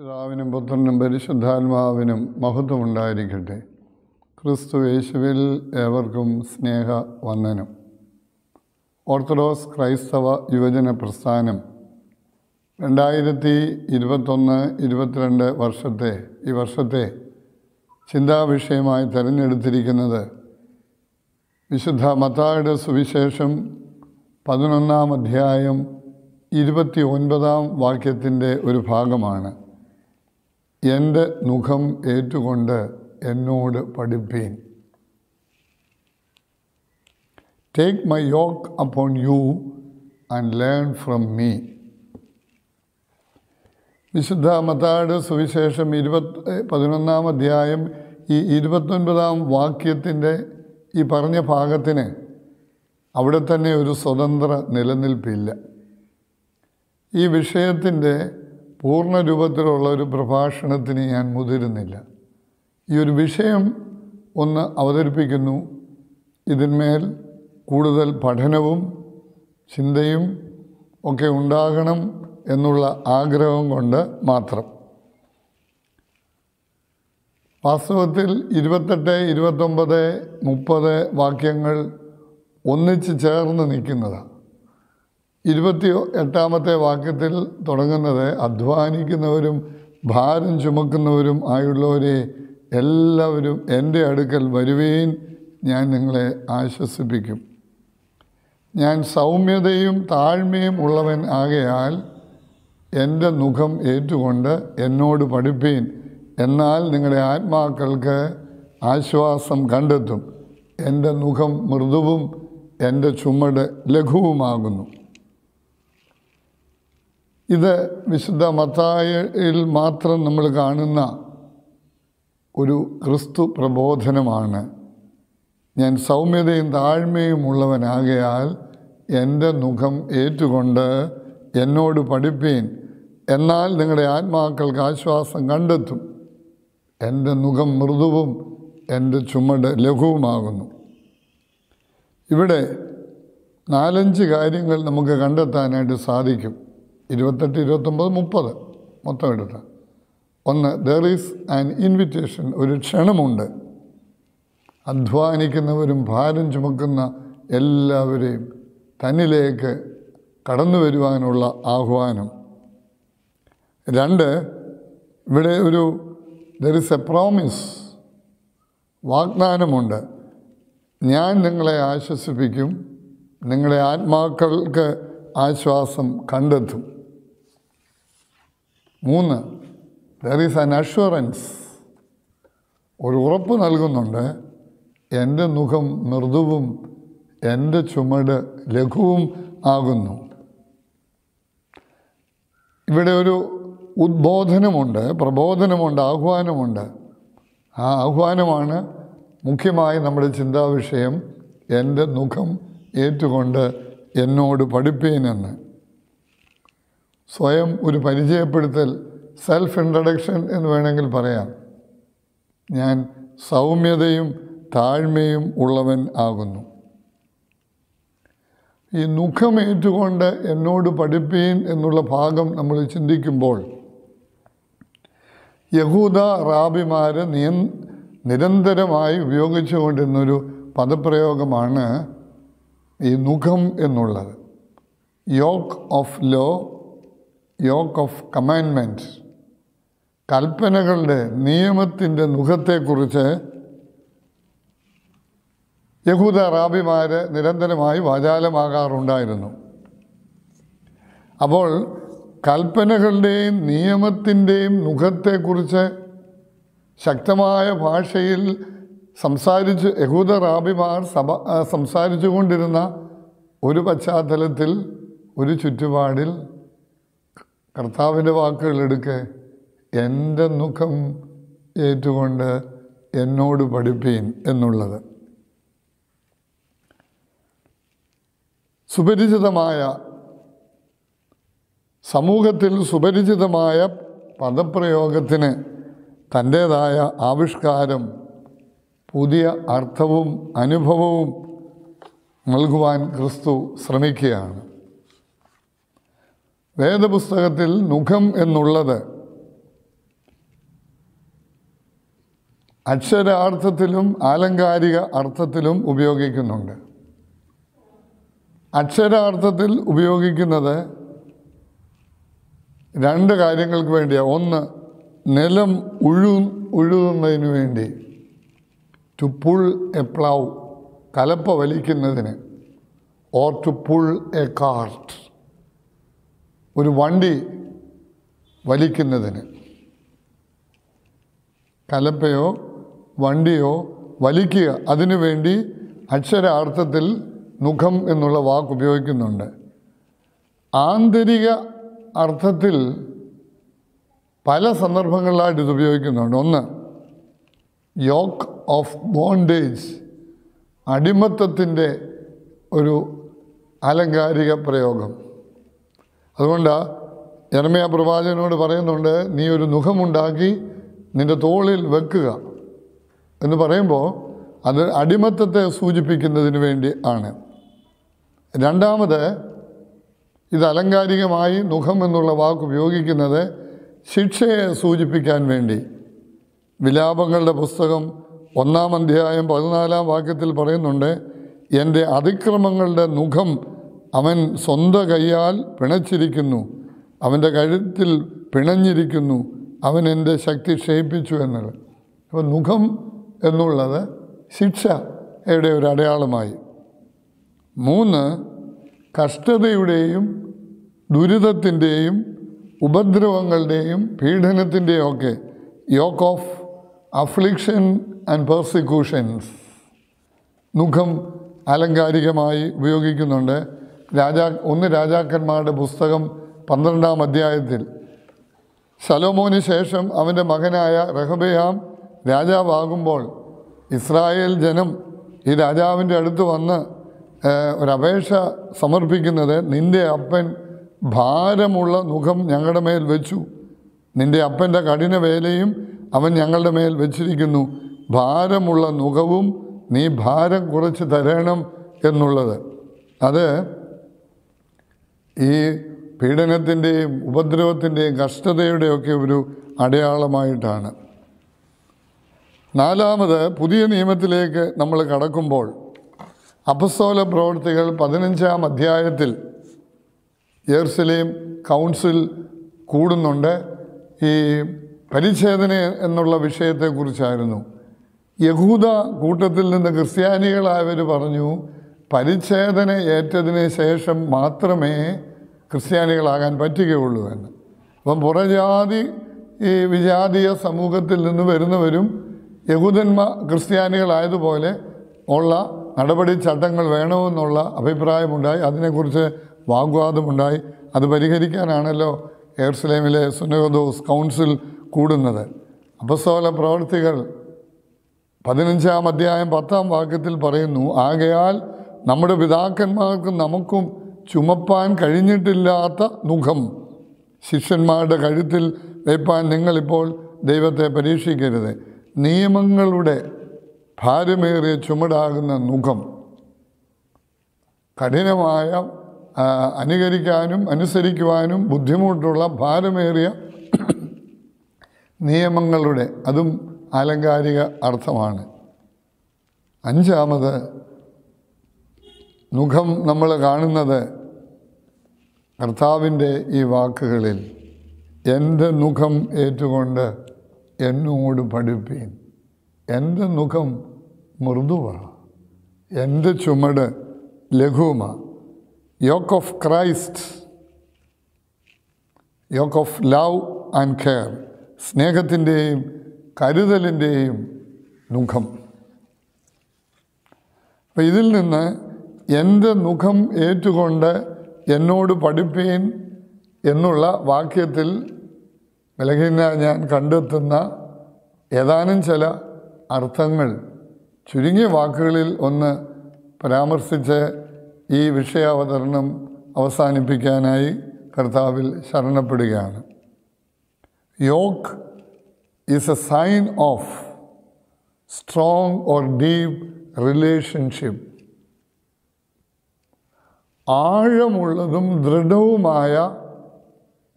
പിതാവിനും പുത്രനും പരിശുദ്ധാത്മാവിനും മഹത്വമുണ്ടായിരിക്കട്ടെ ക്രിസ്തു യേശുവിൽ ഏവർക്കും സ്നേഹ വന്ദനം ഓർത്തഡോക്സ് ക്രൈസ്തവ യുവജന പ്രസ്ഥാനം രണ്ടായിരത്തി ഇരുപത്തൊന്ന് ഇരുപത്തിരണ്ട് വർഷത്തെ ഈ വർഷത്തെ ചിന്താവിഷയമായി തിരഞ്ഞെടുത്തിരിക്കുന്നത് വിശുദ്ധ മത്തായുടെ സുവിശേഷം പതിനൊന്നാം അധ്യായം ഇരുപത്തി ഒൻപതാം വാക്യത്തിൻ്റെ ഒരു ഭാഗമാണ് എൻ്റെ മുഖം ഏറ്റുകൊണ്ട് എന്നോട് പഠിപ്പീൻ take my yoke upon you and learn from me വിശുദ്ധ മത്താട് സുവിശേഷം ഇരുപത് പതിനൊന്നാം അധ്യായം ഈ ഇരുപത്തൊൻപതാം വാക്യത്തിൻ്റെ ഈ പറഞ്ഞ ഭാഗത്തിന് അവിടെ തന്നെ ഒരു സ്വതന്ത്ര നിലനിൽപ്പില്ല ഈ വിഷയത്തിൻ്റെ പൂർണ്ണ രൂപത്തിലുള്ള ഒരു പ്രഭാഷണത്തിന് ഞാൻ മുതിരുന്നില്ല ഈ ഒരു വിഷയം ഒന്ന് അവതരിപ്പിക്കുന്നു ഇതിന്മേൽ കൂടുതൽ പഠനവും ചിന്തയും ഒക്കെ ഉണ്ടാകണം എന്നുള്ള ആഗ്രഹം കൊണ്ട് മാത്രം വാസ്തവത്തിൽ ഇരുപത്തെട്ട് ഇരുപത്തൊമ്പത് മുപ്പത് വാക്യങ്ങൾ ഒന്നിച്ച് ചേർന്ന് നിൽക്കുന്നതാണ് ഇരുപത്തി എട്ടാമത്തെ വാക്യത്തിൽ തുടങ്ങുന്നത് അധ്വാനിക്കുന്നവരും ഭാരം ചുമക്കുന്നവരും ആയുള്ളവരെ എല്ലാവരും എൻ്റെ അടുക്കൽ വരുവേൻ ഞാൻ നിങ്ങളെ ആശ്വസിപ്പിക്കും ഞാൻ സൗമ്യതയും താഴ്മയും ഉള്ളവൻ ആകയാൽ എൻ്റെ മുഖം ഏറ്റുകൊണ്ട് എന്നോട് പഠിപ്പീൻ എന്നാൽ നിങ്ങളുടെ ആത്മാക്കൾക്ക് ആശ്വാസം കണ്ടെത്തും എൻ്റെ മുഖം മൃദുവും എൻ്റെ ചുമട് ലഘുവുമാകുന്നു ഇത് വിശുദ്ധ മത്തായിൽ മാത്രം നമ്മൾ കാണുന്ന ഒരു ക്രിസ്തു പ്രബോധനമാണ് ഞാൻ സൗമ്യതയും താഴ്മയും ഉള്ളവനാകയാൽ എൻ്റെ മുഖം ഏറ്റുകൊണ്ട് എന്നോട് പഠിപ്പീൻ എന്നാൽ നിങ്ങളുടെ ആത്മാക്കൾക്ക് ആശ്വാസം കണ്ടെത്തും എൻ്റെ മുഖം മൃദുവും എൻ്റെ ചുമട് ലഘുവുമാകുന്നു ഇവിടെ നാലഞ്ച് കാര്യങ്ങൾ നമുക്ക് കണ്ടെത്താനായിട്ട് സാധിക്കും ഇരുപത്തെട്ട് ഇരുപത്തൊമ്പത് മുപ്പത് മൊത്തം എടുത്ത് ഒന്ന് ദർ ഈസ് ആൻ ഇൻവിറ്റേഷൻ ഒരു ക്ഷണമുണ്ട് അധ്വാനിക്കുന്നവരും ഭാരം ചുമക്കുന്ന എല്ലാവരെയും തന്നിലേക്ക് കടന്നു വരുവാനുള്ള ആഹ്വാനം രണ്ട് ഇവിടെ ഒരു ദർ ഇസ് എ പ്രോമിസ് വാഗ്ദാനമുണ്ട് ഞാൻ നിങ്ങളെ ആശ്വസിപ്പിക്കും നിങ്ങളുടെ ആത്മാക്കൾക്ക് ആശ്വാസം കണ്ടെത്തും മൂന്ന് ദർ ഈസ് അൻ അഷ്വറൻസ് ഒരു ഉറപ്പ് നൽകുന്നുണ്ട് എൻ്റെ മുഖം മൃദുവും എൻ്റെ ചുമട് ലഘുവും ആകുന്നു ഇവിടെ ഒരു ഉദ്ബോധനമുണ്ട് പ്രബോധനമുണ്ട് ആഹ്വാനമുണ്ട് ആ ആഹ്വാനമാണ് മുഖ്യമായി നമ്മുടെ ചിന്താവിഷയം എൻ്റെ മുഖം ഏറ്റുകൊണ്ട് എന്നോട് പഠിപ്പീനെന്ന് സ്വയം ഒരു പരിചയപ്പെടുത്തൽ സെൽഫ് ഇൻട്രഡക്ഷൻ എന്ന് വേണമെങ്കിൽ പറയാം ഞാൻ സൗമ്യതയും താഴ്മയും ഉള്ളവൻ ആകുന്നു ഈ ദുഃഖമേറ്റുകൊണ്ട് എന്നോട് പഠിപ്പീൻ എന്നുള്ള ഭാഗം നമ്മൾ ചിന്തിക്കുമ്പോൾ യഹൂദ റാബിമാർ നിയ നിരന്തരമായി ഉപയോഗിച്ചുകൊണ്ടിരുന്നൊരു പദപ്രയോഗമാണ് ഈ മുഖം എന്നുള്ളത് yoke of law yoke of commandment കൽപ്പനകളുടെ നിയമത്തിൻ്റെ മുഖത്തെക്കുറിച്ച് യഹൂദ റാബിമാർ നിരന്തരമായി വാചാലമാകാറുണ്ടായിരുന്നു അപ്പോൾ കൽപ്പനകളുടെയും നിയമത്തിൻ്റെയും മുഖത്തെക്കുറിച്ച് ശക്തമായ ഭാഷയിൽ സംസാരിച്ച് യഹൂദ റാബിമാർ സഭ സംസാരിച്ചു കൊണ്ടിരുന്ന ഒരു പശ്ചാത്തലത്തിൽ ഒരു ചുറ്റുപാടിൽ കർത്താവിൻ്റെ വാക്കുകൾ എടുക്ക് എൻ്റെ മുഖം ഏറ്റുകൊണ്ട് എന്നോട് പഠിപ്പീൻ എന്നുള്ളത് സുപരിചിതമായ സമൂഹത്തിൽ സുപരിചിതമായ പദപ്രയോഗത്തിന് തൻ്റേതായ ആവിഷ്കാരം പുതിയ അർത്ഥവും അനുഭവവും നൽകുവാൻ ക്രിസ്തു ശ്രമിക്കുകയാണ് വേദപുസ്തകത്തിൽ മുഖം എന്നുള്ളത് അക്ഷരാർത്ഥത്തിലും ആലങ്കാരിക അർത്ഥത്തിലും ഉപയോഗിക്കുന്നുണ്ട് അക്ഷരാർത്ഥത്തിൽ ഉപയോഗിക്കുന്നത് രണ്ട് കാര്യങ്ങൾക്ക് വേണ്ടിയാണ് ഒന്ന് നിലം ഉഴു ഉഴുതുന്നതിന് വേണ്ടി ടു പുൾ എ പ്ലൗ കലപ്പ വലിക്കുന്നതിന് or to pull a cart ഒരു വണ്ടി വലിക്കുന്നതിന് കലപ്പയോ വണ്ടിയോ വലിക്കുക അതിനു വേണ്ടി അക്ഷരാർത്ഥത്തിൽ മുഖം എന്നുള്ള വാക്ക് ഉപയോഗിക്കുന്നുണ്ട് ആന്തരിക അർത്ഥത്തിൽ പല സന്ദർഭങ്ങളിലായിട്ട് ഇത് ഉപയോഗിക്കുന്നുണ്ട് ഒന്ന് യോക്ക് ഓഫ് ബോണ്ടേജ് അടിമത്തത്തിൻ്റെ ഒരു അലങ്കാരിക പ്രയോഗം അതുകൊണ്ട് ജനമയ പ്രവാചകനോട് പറയുന്നുണ്ട് നീ ഒരു മുഖമുണ്ടാക്കി നിൻ്റെ തോളിൽ വെക്കുക എന്ന് പറയുമ്പോൾ അത് അടിമത്തത്തെ സൂചിപ്പിക്കുന്നതിന് വേണ്ടി ആണ് രണ്ടാമത് ഇത് അലങ്കാരികമായി മുഖം എന്നുള്ള വാക്ക് ഉപയോഗിക്കുന്നത് ശിക്ഷയെ സൂചിപ്പിക്കാൻ വേണ്ടി വിലാപങ്ങളുടെ പുസ്തകം ഒന്നാം അധ്യായം പതിനാലാം വാക്യത്തിൽ പറയുന്നുണ്ട് എൻ്റെ അതിക്രമങ്ങളുടെ മുഖം അവൻ സ്വന്തം കൈയാൽ പിണച്ചിരിക്കുന്നു അവൻ്റെ കഴുത്തിൽ പിണഞ്ഞിരിക്കുന്നു അവൻ എൻ്റെ ശക്തി ക്ഷയിപ്പിച്ചു എന്നത് അപ്പം മുഖം എന്നുള്ളത് ശിക്ഷയുടെ ഒരു അടയാളമായി മൂന്ന് കഷ്ടതയുടെയും ദുരിതത്തിൻ്റെയും ഉപദ്രവങ്ങളുടെയും പീഡനത്തിൻ്റെയും ഒക്കെ yoke of affliction and persecutions മുഖം അലങ്കാരികമായി ഉപയോഗിക്കുന്നുണ്ട് രാജാ ഒന്ന് രാജാക്കന്മാരുടെ പുസ്തകം പന്ത്രണ്ടാം അധ്യായത്തിൽ ശലോമോന് ശേഷം അവൻ്റെ മകനായ റഹബയാം രാജാവാകുമ്പോൾ ഇസ്രായേൽ ജനം ഈ രാജാവിൻ്റെ അടുത്ത് വന്ന് ഒരപേക്ഷ സമർപ്പിക്കുന്നത് നിൻ്റെ അപ്പൻ ഭാരമുള്ള മുഖം ഞങ്ങളുടെ മേൽ വെച്ചു നിൻ്റെ അപ്പൻ്റെ കഠിന വേലയും അവൻ ഞങ്ങളുടെ മേൽ വെച്ചിരിക്കുന്നു ഭാരമുള്ള മുഖവും നീ ഭാരം കുറച്ച് തരണം എന്നുള്ളത് അത് ഈ പീഡനത്തിൻ്റെയും ഉപദ്രവത്തിൻ്റെയും കഷ്ടതയുടെയൊക്കെ ഒരു അടയാളമായിട്ടാണ് നാലാമത് പുതിയ നിയമത്തിലേക്ക് നമ്മൾ കടക്കുമ്പോൾ അപസോല പ്രവർത്തികൾ പതിനഞ്ചാം അധ്യായത്തിൽ യെർസലേം കൗൺസിൽ കൂടുന്നുണ്ട് ഈ പരിച്ഛേദന എന്നുള്ള വിഷയത്തെക്കുറിച്ചായിരുന്നു യഹൂദ കൂട്ടത്തിൽ നിന്ന് ക്രിസ്ത്യാനികളായവർ പറഞ്ഞു പരിച്ഛേദന ഏറ്റതിന് ശേഷം മാത്രമേ ക്രിസ്ത്യാനികളാകാൻ പറ്റുകയുള്ളൂ എന്ന് അപ്പം പുറജാതി ഈ വിജാതീയ സമൂഹത്തിൽ നിന്ന് വരുന്നവരും യഹൂദന്മ ക്രിസ്ത്യാനികളായതുപോലെ ഉള്ള നടപടി ചട്ടങ്ങൾ വേണമെന്നുള്ള അഭിപ്രായമുണ്ടായി അതിനെക്കുറിച്ച് വാഗ്വാദമുണ്ടായി അത് പരിഹരിക്കാനാണല്ലോ എയർസ്ലേമിലെ സുനഗദോസ് കൗൺസിൽ കൂടുന്നത് അപസോല പ്രവർത്തികൾ പതിനഞ്ചാം അധ്യായം പത്താം വാക്യത്തിൽ പറയുന്നു ആകയാൽ നമ്മുടെ പിതാക്കന്മാർക്കും നമുക്കും ചുമപ്പാൻ കഴിഞ്ഞിട്ടില്ലാത്ത മുഖം ശിഷ്യന്മാരുടെ കഴുത്തിൽ വയ്പ്പാൻ നിങ്ങളിപ്പോൾ ദൈവത്തെ പരീക്ഷിക്കരുത് നിയമങ്ങളുടെ ഭാരമേറിയ ചുമടാകുന്ന മുഖം കഠിനമായ അനുകരിക്കാനും അനുസരിക്കുവാനും ബുദ്ധിമുട്ടുള്ള ഭാരമേറിയ നിയമങ്ങളുടെ അതും ആലങ്കാരിക അർത്ഥമാണ് അഞ്ചാമത് മുഖം നമ്മൾ കാണുന്നത് കർത്താവിൻ്റെ ഈ വാക്കുകളിൽ എൻ്റെ മുഖം ഏറ്റുകൊണ്ട് എന്നോട് പഠിപ്പീൻ എൻ്റെ മുഖം മൃദുവാണ് എൻ്റെ ചുമട് ലഘുമാണ് yoke of Christ yoke of love and care സ്നേഹത്തിൻ്റെയും കരുതലിൻ്റെയും മുഖം അപ്പം ഇതിൽ നിന്ന് എൻ്റെ മുഖം ഏറ്റുകൊണ്ട് എന്നോട് പഠിപ്പീൻ എന്നുള്ള വാക്യത്തിൽ വിലകിന ഞാൻ കണ്ടെത്തുന്ന ഏതാനും ചില അർത്ഥങ്ങൾ ചുരുങ്ങിയ വാക്കുകളിൽ ഒന്ന് പരാമർശിച്ച് ഈ വിഷയാവതരണം അവസാനിപ്പിക്കാനായി കർത്താവിൽ ശരണപ്പെടുകയാണ് yoke is a sign of strong or deep relationship ആഴമുള്ളതും ദൃഢവുമായ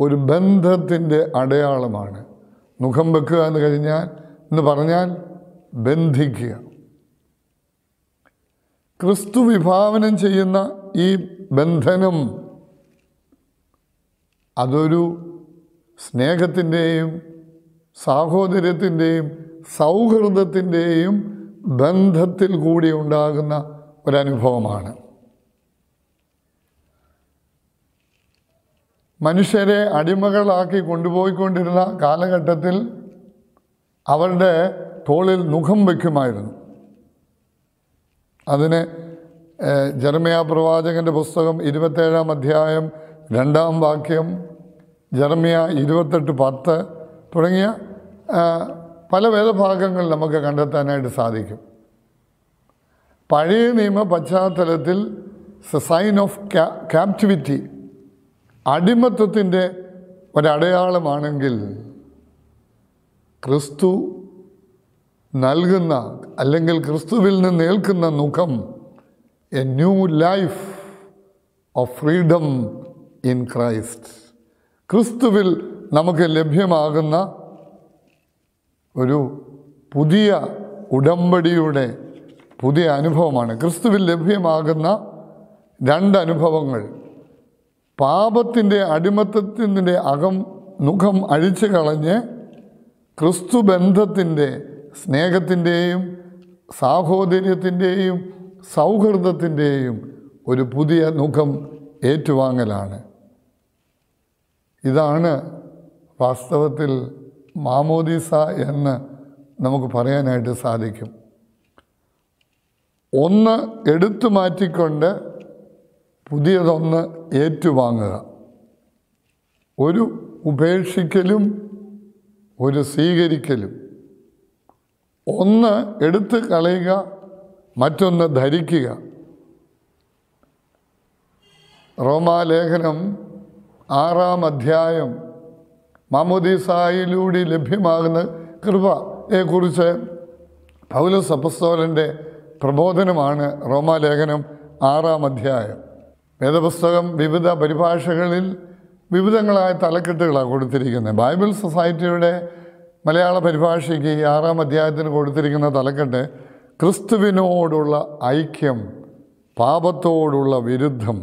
ഒരു ബന്ധത്തിൻ്റെ അടയാളമാണ് മുഖം വെക്കുക എന്ന് കഴിഞ്ഞാൽ എന്ന് പറഞ്ഞാൽ ബന്ധിക്കുക ക്രിസ്തു വിഭാവനം ചെയ്യുന്ന ഈ ബന്ധനം അതൊരു സ്നേഹത്തിൻ്റെയും സാഹോദര്യത്തിൻ്റെയും സൗഹൃദത്തിൻ്റെയും ബന്ധത്തിൽ കൂടി ഉണ്ടാകുന്ന ഒരനുഭവമാണ് മനുഷ്യരെ അടിമകളാക്കി കൊണ്ടുപോയിക്കൊണ്ടിരുന്ന കാലഘട്ടത്തിൽ അവരുടെ തോളിൽ മുഖം വയ്ക്കുമായിരുന്നു അതിന് ജർമ്മയ പ്രവാചകൻ്റെ പുസ്തകം ഇരുപത്തേഴാം അധ്യായം രണ്ടാം വാക്യം ജർമ്മയ ഇരുപത്തെട്ട് പത്ത് തുടങ്ങിയ പല വേദഭാഗങ്ങൾ നമുക്ക് കണ്ടെത്താനായിട്ട് സാധിക്കും പഴയ നിയമ പശ്ചാത്തലത്തിൽ സൈൻ ഓഫ് ക്യാപ്റ്റിവിറ്റി അടിമത്തത്തിൻ്റെ ഒരടയാളമാണെങ്കിൽ ക്രിസ്തു നൽകുന്ന അല്ലെങ്കിൽ ക്രിസ്തുവിൽ നിന്ന് ഏൽക്കുന്ന മുഖം a new life of freedom in Christ ക്രിസ്തുവിൽ നമുക്ക് ലഭ്യമാകുന്ന ഒരു പുതിയ ഉടമ്പടിയുടെ പുതിയ അനുഭവമാണ് ക്രിസ്തുവിൽ ലഭ്യമാകുന്ന രണ്ട് അനുഭവങ്ങൾ പാപത്തിൻ്റെ അടിമത്തത്തിൻ്റെ അകം മുഖം അഴിച്ചു കളഞ്ഞ് ക്രിസ്തുബന്ധത്തിൻ്റെ സ്നേഹത്തിൻ്റെയും സാഹോദര്യത്തിൻ്റെയും സൗഹൃദത്തിൻ്റെയും ഒരു പുതിയ മുഖം ഏറ്റുവാങ്ങലാണ് ഇതാണ് വാസ്തവത്തിൽ മാമോദീസ എന്ന് നമുക്ക് പറയാനായിട്ട് സാധിക്കും ഒന്ന് എടുത്തു മാറ്റിക്കൊണ്ട് പുതിയതൊന്ന് ഏറ്റുവാങ്ങുക ഒരു ഉപേക്ഷിക്കലും ഒരു സ്വീകരിക്കലും ഒന്ന് എടുത്തു കളയുക മറ്റൊന്ന് ധരിക്കുക റോമാലേഖനം ആറാം അധ്യായം മാമോദീസായിലൂടെ ലഭ്യമാകുന്ന കൃപയെക്കുറിച്ച് പൗലസപ്പസ്തോലൻ്റെ പ്രബോധനമാണ് റോമാലേഖനം ആറാം അധ്യായം വേദപുസ്തകം വിവിധ പരിഭാഷകളിൽ വിവിധങ്ങളായ തലക്കെട്ടുകളാണ് കൊടുത്തിരിക്കുന്നത് ബൈബിൾ സൊസൈറ്റിയുടെ മലയാള പരിഭാഷയ്ക്ക് ഈ ആറാം അധ്യായത്തിന് കൊടുത്തിരിക്കുന്ന തലക്കെട്ട് ക്രിസ്തുവിനോടുള്ള ഐക്യം പാപത്തോടുള്ള വിരുദ്ധം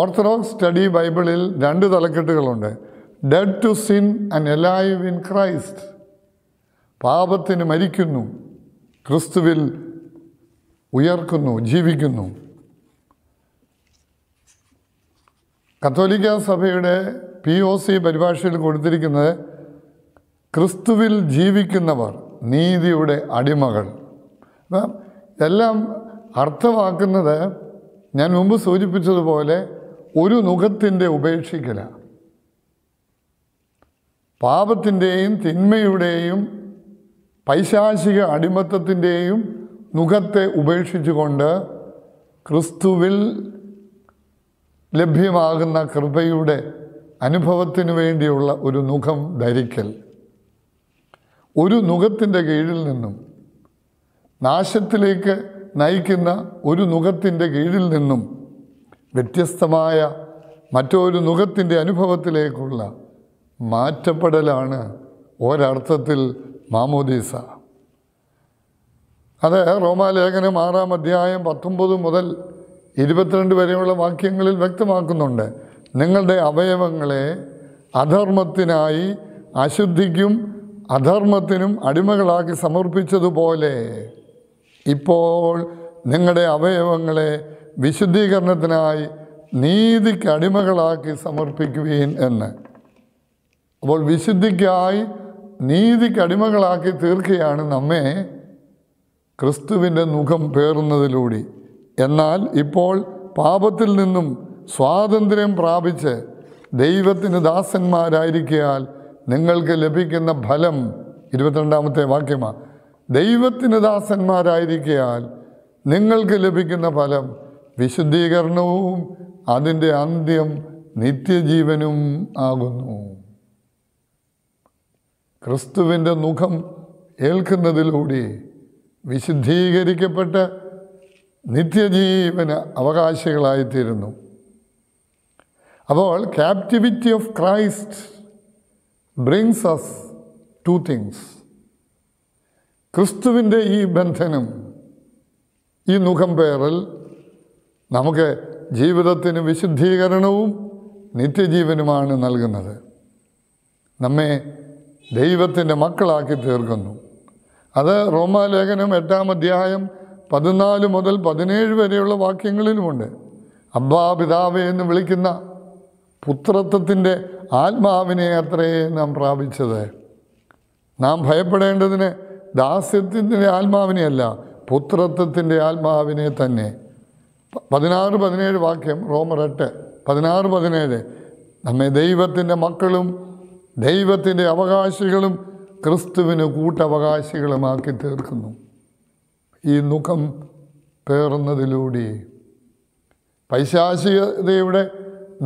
ഓർത്തഡോക്സ് സ്റ്റഡി ബൈബിളിൽ രണ്ട് തലക്കെട്ടുകളുണ്ട് dead to sin and alive in Christ പാപത്തിന് മരിക്കുന്നു ക്രിസ്തുവിൽ ഉയർക്കുന്നു ജീവിക്കുന്നു കത്തോലിക്ക സഭയുടെ പി ഒ സി പരിഭാഷയിൽ കൊടുത്തിരിക്കുന്നത് ക്രിസ്തുവിൽ ജീവിക്കുന്നവർ നീതിയുടെ അടിമകൾ അപ്പം എല്ലാം അർത്ഥമാക്കുന്നത് ഞാൻ മുമ്പ് സൂചിപ്പിച്ചതുപോലെ ഒരു മുഖത്തിൻ്റെ ഉപേക്ഷിക്കല പാപത്തിൻ്റെയും തിന്മയുടെയും പൈശാചിക അടിമത്തത്തിൻ്റെയും മുഖത്തെ ഉപേക്ഷിച്ചുകൊണ്ട് ക്രിസ്തുവിൽ ലഭ്യമാകുന്ന കൃപയുടെ അനുഭവത്തിനു വേണ്ടിയുള്ള ഒരു മുഖം ധരിക്കൽ ഒരു മുഖത്തിൻ്റെ കീഴിൽ നിന്നും നാശത്തിലേക്ക് നയിക്കുന്ന ഒരു മുഖത്തിൻ്റെ കീഴിൽ നിന്നും വ്യത്യസ്തമായ മറ്റൊരു മുഖത്തിൻ്റെ അനുഭവത്തിലേക്കുള്ള മാറ്റപ്പെടലാണ് ഒരർത്ഥത്തിൽ മാമോദീസ അത് റോമാലേഖനം ആറാം അധ്യായം പത്തൊമ്പത് മുതൽ ഇരുപത്തിരണ്ട് വരെയുള്ള വാക്യങ്ങളിൽ വ്യക്തമാക്കുന്നുണ്ട് നിങ്ങളുടെ അവയവങ്ങളെ അധർമ്മത്തിനായി അശുദ്ധിക്കും അധർമ്മത്തിനും അടിമകളാക്കി സമർപ്പിച്ചതുപോലെ ഇപ്പോൾ നിങ്ങളുടെ അവയവങ്ങളെ വിശുദ്ധീകരണത്തിനായി നീതിക്ക് അടിമകളാക്കി സമർപ്പിക്കുവീൻ എന്ന് അപ്പോൾ വിശുദ്ധിക്കായി നീതിക്ക് അടിമകളാക്കി തീർക്കുകയാണ് നമ്മെ ക്രിസ്തുവിൻ്റെ മുഖം പേറുന്നതിലൂടെ എന്നാൽ ഇപ്പോൾ പാപത്തിൽ നിന്നും സ്വാതന്ത്ര്യം പ്രാപിച്ച് ദൈവത്തിന് ദാസന്മാരായിരിക്കയാൽ നിങ്ങൾക്ക് ലഭിക്കുന്ന ഫലം ഇരുപത്തിരണ്ടാമത്തെ വാക്യമാണ് ദൈവത്തിന് ദാസന്മാരായിരിക്കയാൽ നിങ്ങൾക്ക് ലഭിക്കുന്ന ഫലം വിശുദ്ധീകരണവും അതിൻ്റെ അന്ത്യം നിത്യജീവനും ആകുന്നു ക്രിസ്തുവിൻ്റെ മുഖം ഏൽക്കുന്നതിലൂടെ വിശുദ്ധീകരിക്കപ്പെട്ട നിത്യജീവന അവകാശികളായിത്തീരുന്നു അപ്പോൾ captivity of Christ brings us two things ക്രിസ്തുവിൻ്റെ ഈ ബന്ധനം ഈ മുഖം പേറൽ നമുക്ക് ജീവിതത്തിന് വിശുദ്ധീകരണവും നിത്യജീവനുമാണ് നൽകുന്നത് നമ്മെ ദൈവത്തിൻ്റെ മക്കളാക്കി തീർക്കുന്നു അത് റോമാലേഖനം എട്ടാം അധ്യായം പതിനാല് മുതൽ പതിനേഴ് വരെയുള്ള വാക്യങ്ങളിലുമുണ്ട് അബ്ബാ പിതാവേ എന്ന് വിളിക്കുന്ന പുത്രത്വത്തിൻ്റെ ആത്മാവിനെ അത്രയേ നാം പ്രാപിച്ചത് നാം ഭയപ്പെടേണ്ടതിന് ദാസ്യത്തിൻ്റെ ആത്മാവിനെയല്ല പുത്രത്വത്തിൻ്റെ ആത്മാവിനെ തന്നെ പതിനാറ് പതിനേഴ് വാക്യം റോമർ എട്ട് പതിനാറ് പതിനേഴ് നമ്മെ ദൈവത്തിൻ്റെ മക്കളും ദൈവത്തിൻ്റെ അവകാശികളും ക്രിസ്തുവിന് കൂട്ടവകാശികളുമാക്കി തീർക്കുന്നു ഈ മുഖം പേർന്നതിലൂടെ പൈശാചികതയുടെ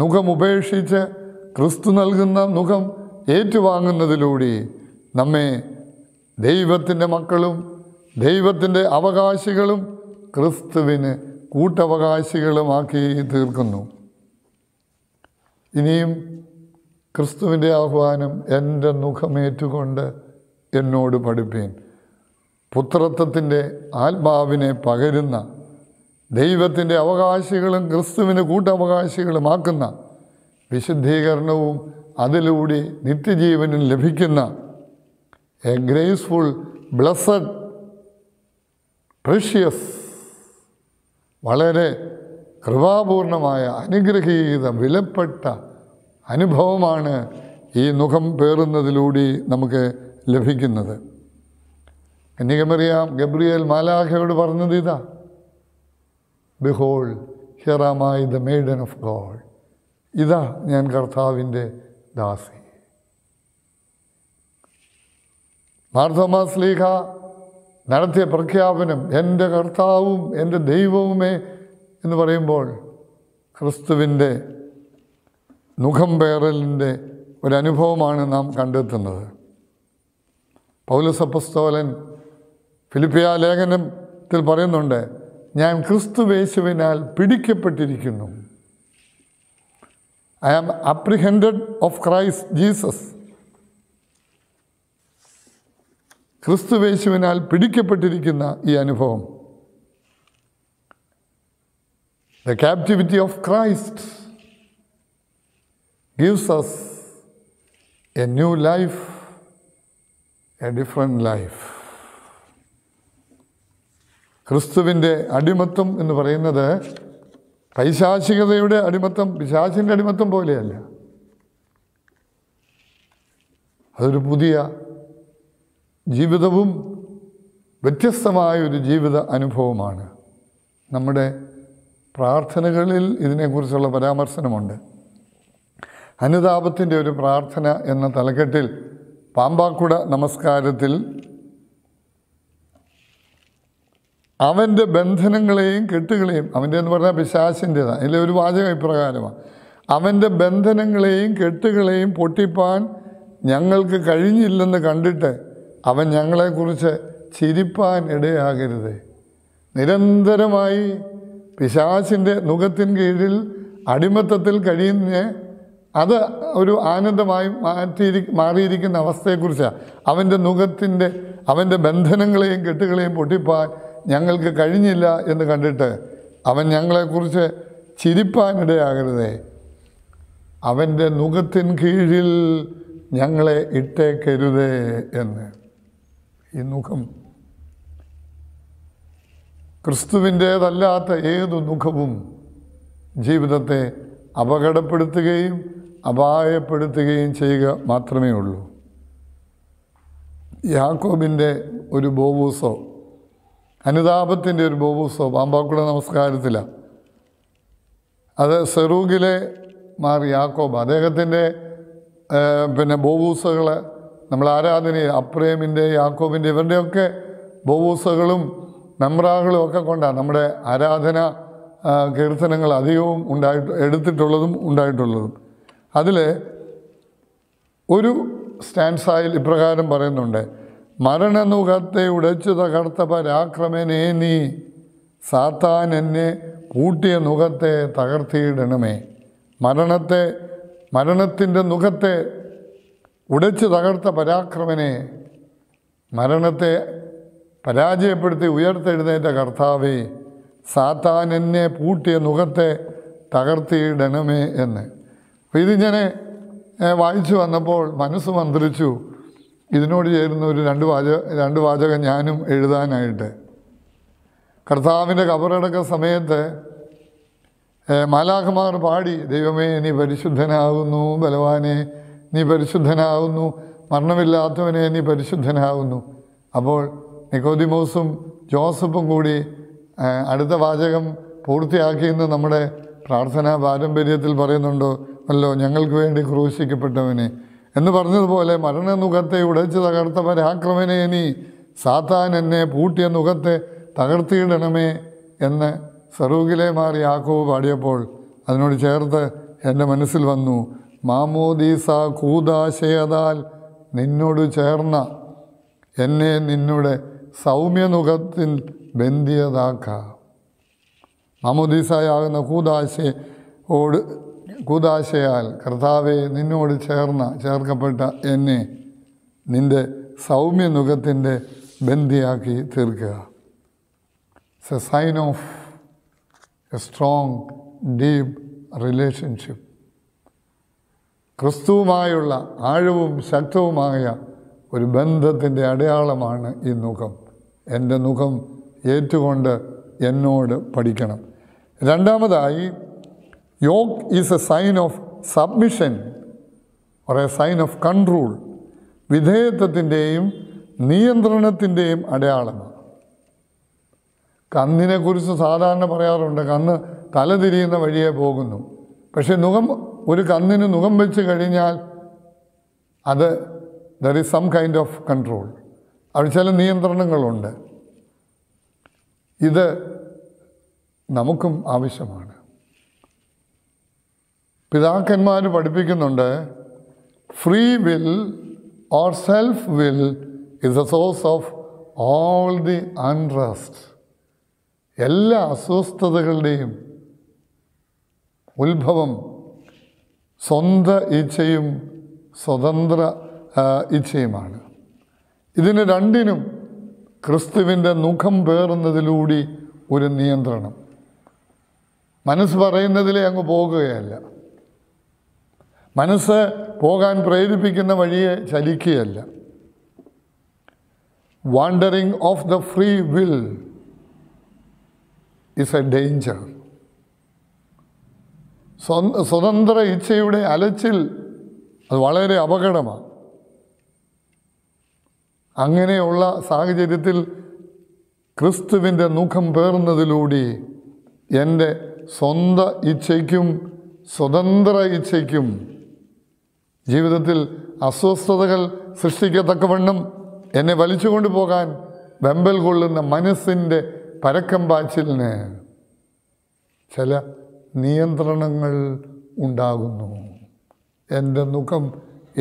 മുഖമുപേക്ഷിച്ച് ക്രിസ്തു നൽകുന്ന മുഖം ഏറ്റുവാങ്ങുന്നതിലൂടെ നമ്മെ ദൈവത്തിൻ്റെ മക്കളും ദൈവത്തിൻ്റെ അവകാശികളും ക്രിസ്തുവിന് കൂട്ടവകാശികളുമാക്കി തീർക്കുന്നു ഇനിയും ക്രിസ്തുവിൻ്റെ ആഹ്വാനം എൻ്റെ മുഖമേറ്റുകൊണ്ട് എന്നോട് പഠിപ്പീൻ പുത്രത്വത്തിൻ്റെ ആത്മാവിനെ പകരുന്ന ദൈവത്തിൻ്റെ അവകാശികളും ക്രിസ്തുവിന് കൂട്ടവകാശികളുമാക്കുന്ന വിശുദ്ധീകരണവും അതിലൂടെ നിത്യജീവനും ലഭിക്കുന്ന എ ഗ്രേസ്ഫുൾ ബ്ലസ്സഡ് പ്രഷ്യസ് വളരെ കൃപാപൂർണമായ അനുഗ്രഹീത വിലപ്പെട്ട അനുഭവമാണ് ഈ മുഖം പേറുന്നതിലൂടെ നമുക്ക് ലഭിക്കുന്നത് കന്യകമറിയാം ഗബ്രിയേൽ മാലാഖയോട് പറഞ്ഞത് ഇതാ behold here am I the maiden of God ഇതാ ഞാൻ കർത്താവിൻ്റെ ദാസി മാർത്തോമാ നടത്തിയ പ്രഖ്യാപനം എൻ്റെ കർത്താവും എൻ്റെ ദൈവവുമേ എന്ന് പറയുമ്പോൾ ക്രിസ്തുവിൻ്റെ മുഖം പേറലിൻ്റെ ഒരനുഭവമാണ് നാം കണ്ടെത്തുന്നത് പൗലസപ്പസ്തോലൻ ഫിലിപ്പിയ ലേഖനത്തിൽ പറയുന്നുണ്ട് ഞാൻ ക്രിസ്തു വേശുവിനാൽ പിടിക്കപ്പെട്ടിരിക്കുന്നു I am apprehended of Christ Jesus ക്രിസ്തു വേശുവിനാൽ പിടിക്കപ്പെട്ടിരിക്കുന്ന ഈ അനുഭവം the captivity of Christ gives us a new life a different life ക്രിസ്തുവിൻ്റെ അടിമത്വം എന്ന് പറയുന്നത് പൈശാചികതയുടെ അടിമത്വം പിശാചിൻ്റെ അടിമത്വം പോലെയല്ല അതൊരു പുതിയ ജീവിതവും വ്യത്യസ്തമായ ഒരു ജീവിത അനുഭവമാണ് നമ്മുടെ പ്രാർത്ഥനകളിൽ ഇതിനെക്കുറിച്ചുള്ള പരാമർശനമുണ്ട് അനുതാപത്തിൻ്റെ ഒരു പ്രാർത്ഥന എന്ന തലക്കെട്ടിൽ പാമ്പാക്കുട നമസ്കാരത്തിൽ അവൻ്റെ ബന്ധനങ്ങളെയും കെട്ടുകളെയും അവൻ്റെ എന്ന് പറഞ്ഞാൽ പിശാസിൻ്റെതാണ് ഇതിലെ ഒരു വാചക ഇപ്രകാരമാണ് അവൻ്റെ ബന്ധനങ്ങളെയും കെട്ടുകളെയും പൊട്ടിപ്പാൻ ഞങ്ങൾക്ക് കഴിഞ്ഞില്ലെന്ന് കണ്ടിട്ട് അവൻ ഞങ്ങളെക്കുറിച്ച് ചിരിപ്പാൻ ഇടയാകരുത് നിരന്തരമായി പിശാസിൻ്റെ മുഖത്തിൻ കീഴിൽ അടിമത്തത്തിൽ കഴിയുന്ന അത് ഒരു ആനന്ദമായി മാറ്റിയിരി മാറിയിരിക്കുന്ന അവസ്ഥയെക്കുറിച്ചാണ് അവൻ്റെ മുഖത്തിൻ്റെ അവൻ്റെ ബന്ധനങ്ങളെയും കെട്ടുകളെയും പൊട്ടിപ്പാൻ ഞങ്ങൾക്ക് കഴിഞ്ഞില്ല എന്ന് കണ്ടിട്ട് അവൻ ഞങ്ങളെക്കുറിച്ച് ചിരിപ്പാനിടയാകരുതേ അവൻ്റെ മുഖത്തിൻ കീഴിൽ ഞങ്ങളെ ഇട്ടേക്കരുതേ എന്ന് ഈ മുഖം ക്രിസ്തുവിൻ്റേതല്ലാത്ത ഏത് മുഖവും ജീവിതത്തെ അപകടപ്പെടുത്തുകയും അപായപ്പെടുത്തുകയും ചെയ്യുക മാത്രമേ ഉള്ളൂ യാക്കോബിൻ്റെ ഒരു ബോബൂസോ അനുതാപത്തിൻ്റെ ഒരു ബോബോത്സവം പാമ്പാക്കുള നമസ്കാരത്തിലാണ് അത് സെറൂഗിലെ മാറി യാക്കോബ് അദ്ദേഹത്തിൻ്റെ പിന്നെ ബോബൂസകൾ നമ്മൾ ആരാധന അപ്രേമിൻ്റെ യാക്കോബിൻ്റെ ഇവരുടെയൊക്കെ ബോബൂസകളും മെമ്രാകളും ഒക്കെ കൊണ്ടാണ് നമ്മുടെ ആരാധന കീർത്തനങ്ങൾ അധികവും ഉണ്ടായിട്ട് എടുത്തിട്ടുള്ളതും ഉണ്ടായിട്ടുള്ളതും അതിൽ ഒരു സ്റ്റാൻസായിൽ ഇപ്രകാരം പറയുന്നുണ്ട് മരണനുഖത്തെ ഉടച്ചു തകർത്ത പരാക്രമനെ നീ സാത്താൻ എന്നെ കൂട്ടിയ മുഖത്തെ തകർത്തിയിടണമേ മരണത്തെ മരണത്തിൻ്റെ മുഖത്തെ ഉടച്ചു തകർത്ത പരാക്രമനെ മരണത്തെ പരാജയപ്പെടുത്തി ഉയർത്തെഴുന്നേറ്റ കർത്താവേ സാത്താൻ എന്നെ പൂട്ടിയ മുഖത്തെ തകർത്തിയിടണമേ എന്ന് അപ്പോൾ ഞാൻ വായിച്ചു വന്നപ്പോൾ മനസ്സ് മന്ത്രിച്ചു ഇതിനോട് ചേരുന്ന ഒരു രണ്ട് വാചക രണ്ട് വാചകം ഞാനും എഴുതാനായിട്ട് കർത്താവിൻ്റെ കബറടക്ക സമയത്ത് മാലാഖമാർ പാടി ദൈവമേ നീ പരിശുദ്ധനാകുന്നു ബലവാനെ നീ പരിശുദ്ധനാകുന്നു മരണമില്ലാത്തവനെ നീ പരിശുദ്ധനാകുന്നു അപ്പോൾ നിക്കോദിമോസും ജോസഫും കൂടി അടുത്ത വാചകം പൂർത്തിയാക്കിയെന്ന് നമ്മുടെ പ്രാർത്ഥനാ പാരമ്പര്യത്തിൽ പറയുന്നുണ്ടോ അല്ലോ ഞങ്ങൾക്ക് വേണ്ടി ക്രൂശിക്കപ്പെട്ടവനെ എന്ന് പറഞ്ഞതുപോലെ മരണനുഖത്തെ ഉടച്ച് തകർത്ത പരാക്രമനെ നീ സാത്താൻ എന്നെ പൂട്ടിയ മുഖത്തെ തകർത്തിയിടണമേ എന്ന് സറൂഗിലെ മാറി ആക്കോവ് പാടിയപ്പോൾ അതിനോട് ചേർത്ത് എൻ്റെ മനസ്സിൽ വന്നു മാമോദീസ കൂതാശയതാൽ നിന്നോട് ചേർന്ന എന്നെ നിന്നുടെ സൗമ്യനുഖത്തിൽ ബന്ധിയതാക്ക മാമോദീസായാകുന്ന കൂതാശയോട് കൂതാശയാൽ കർത്താവെ നിന്നോട് ചേർന്ന ചേർക്കപ്പെട്ട എന്നെ നിൻ്റെ സൗമ്യനുഖത്തിൻ്റെ ബന്ധിയാക്കി തീർക്കുക it's a sign of a strong deep relationship ക്രിസ്തുവുമായുള്ള ആഴവും ശക്തവുമായ ഒരു ബന്ധത്തിൻ്റെ അടയാളമാണ് ഈ മുഖം എൻ്റെ മുഖം ഏറ്റുകൊണ്ട് എന്നോട് പഠിക്കണം രണ്ടാമതായി yoke is a sign of submission or a sign of control. വിധേയത്വത്തിൻ്റെയും നിയന്ത്രണത്തിൻ്റെയും അടയാളമാണ് കന്നിനെക്കുറിച്ച് സാധാരണ പറയാറുണ്ട് കന്ന് തല തിരിയുന്ന വഴിയെ പോകുന്നു പക്ഷേ നുഖം ഒരു കന്നിന് നുഖം വെച്ച് കഴിഞ്ഞാൽ അത് there is some kind of control അവിടെ ചില നിയന്ത്രണങ്ങളുണ്ട് ഇത് നമുക്കും ആവശ്യമാണ് പിതാക്കന്മാർ പഠിപ്പിക്കുന്നുണ്ട് free will or self will is a source of all the unrest എല്ലാ അസ്വസ്ഥതകളുടെയും ഉത്ഭവം സ്വന്ത ഇച്ഛയും സ്വതന്ത്ര ഇച്ഛയുമാണ് ഇതിന് രണ്ടിനും ക്രിസ്തുവിൻ്റെ മുഖം പേറുന്നതിലൂടി ഒരു നിയന്ത്രണം മനസ്സ് പറയുന്നതിലേ അങ്ങ് പോകുകയല്ല മനസ്സ് പോകാൻ പ്രേരിപ്പിക്കുന്ന വഴിയെ ചലിക്കുകയല്ല wandering of the free will is a danger സ്വതന്ത്ര ഇച്ഛയുടെ അലച്ചിൽ അത് വളരെ അപകടമാണ് അങ്ങനെയുള്ള സാഹചര്യത്തിൽ ക്രിസ്തുവിൻ്റെ മുഖം പേർന്നതിലൂടെ എൻ്റെ സ്വന്തം ഇച്ഛയ്ക്കും സ്വതന്ത്ര ഇച്ഛയ്ക്കും ജീവിതത്തിൽ അസ്വസ്ഥതകൾ സൃഷ്ടിക്കത്തക്കവണ്ണം എന്നെ വലിച്ചു കൊണ്ടുപോകാൻ വെമ്പൽ കൊള്ളുന്ന മനസ്സിൻ്റെ പരക്കം പാച്ചിലിന് ചില നിയന്ത്രണങ്ങൾ ഉണ്ടാകുന്നു എൻ്റെ മുഖം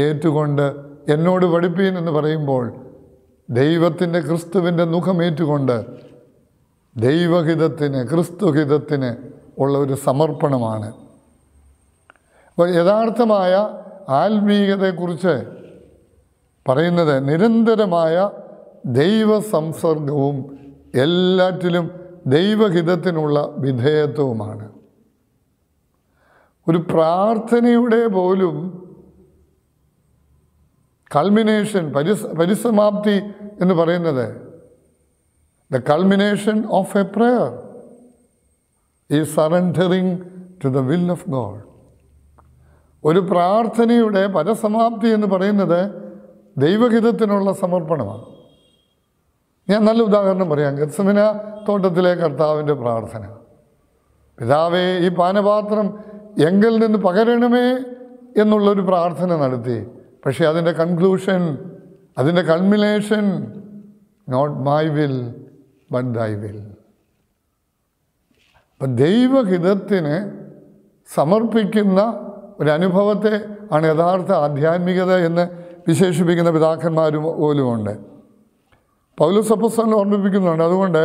ഏറ്റുകൊണ്ട് എന്നോട് പഠിപ്പീൻ എന്ന് പറയുമ്പോൾ ദൈവത്തിൻ്റെ ക്രിസ്തുവിൻ്റെ മുഖമേറ്റുകൊണ്ട് ദൈവഹിതത്തിന് ക്രിസ്തുഹിതത്തിന് ഉള്ള ഒരു സമർപ്പണമാണ് അപ്പോൾ യഥാർത്ഥമായ ആത്മീയതയെക്കുറിച്ച് പറയുന്നത് നിരന്തരമായ ദൈവ സംസർഗവും എല്ലാറ്റിലും ദൈവഹിതത്തിനുള്ള വിധേയത്വവുമാണ് ഒരു പ്രാർത്ഥനയുടെ പോലും കൾമിനേഷൻ പരിസ പരിസമാപ്തി എന്ന് പറയുന്നത് the culmination of a prayer is surrendering to the will of God ഒരു പ്രാർത്ഥനയുടെ പരസമാപ്തി എന്ന് പറയുന്നത് ദൈവഹിതത്തിനുള്ള സമർപ്പണമാണ് ഞാൻ നല്ല ഉദാഹരണം പറയാം ഗത്സമിന തോട്ടത്തിലെ കർത്താവിൻ്റെ പ്രാർത്ഥന പിതാവേ ഈ പാനപാത്രം എങ്കിൽ നിന്ന് പകരണമേ എന്നുള്ളൊരു പ്രാർത്ഥന നടത്തി പക്ഷേ അതിൻ്റെ കൺക്ലൂഷൻ അതിൻ്റെ culmination not my will but thy will അപ്പം ദൈവഹിതത്തിന് സമർപ്പിക്കുന്ന ഒരനുഭവത്തെ ആണ് യഥാർത്ഥ ആധ്യാത്മികത എന്ന് വിശേഷിപ്പിക്കുന്ന പിതാക്കന്മാരും പോലുമുണ്ട് പൗലസപ്പസ്ഥാനം ഓർമ്മിപ്പിക്കുന്നുണ്ട് അതുകൊണ്ട്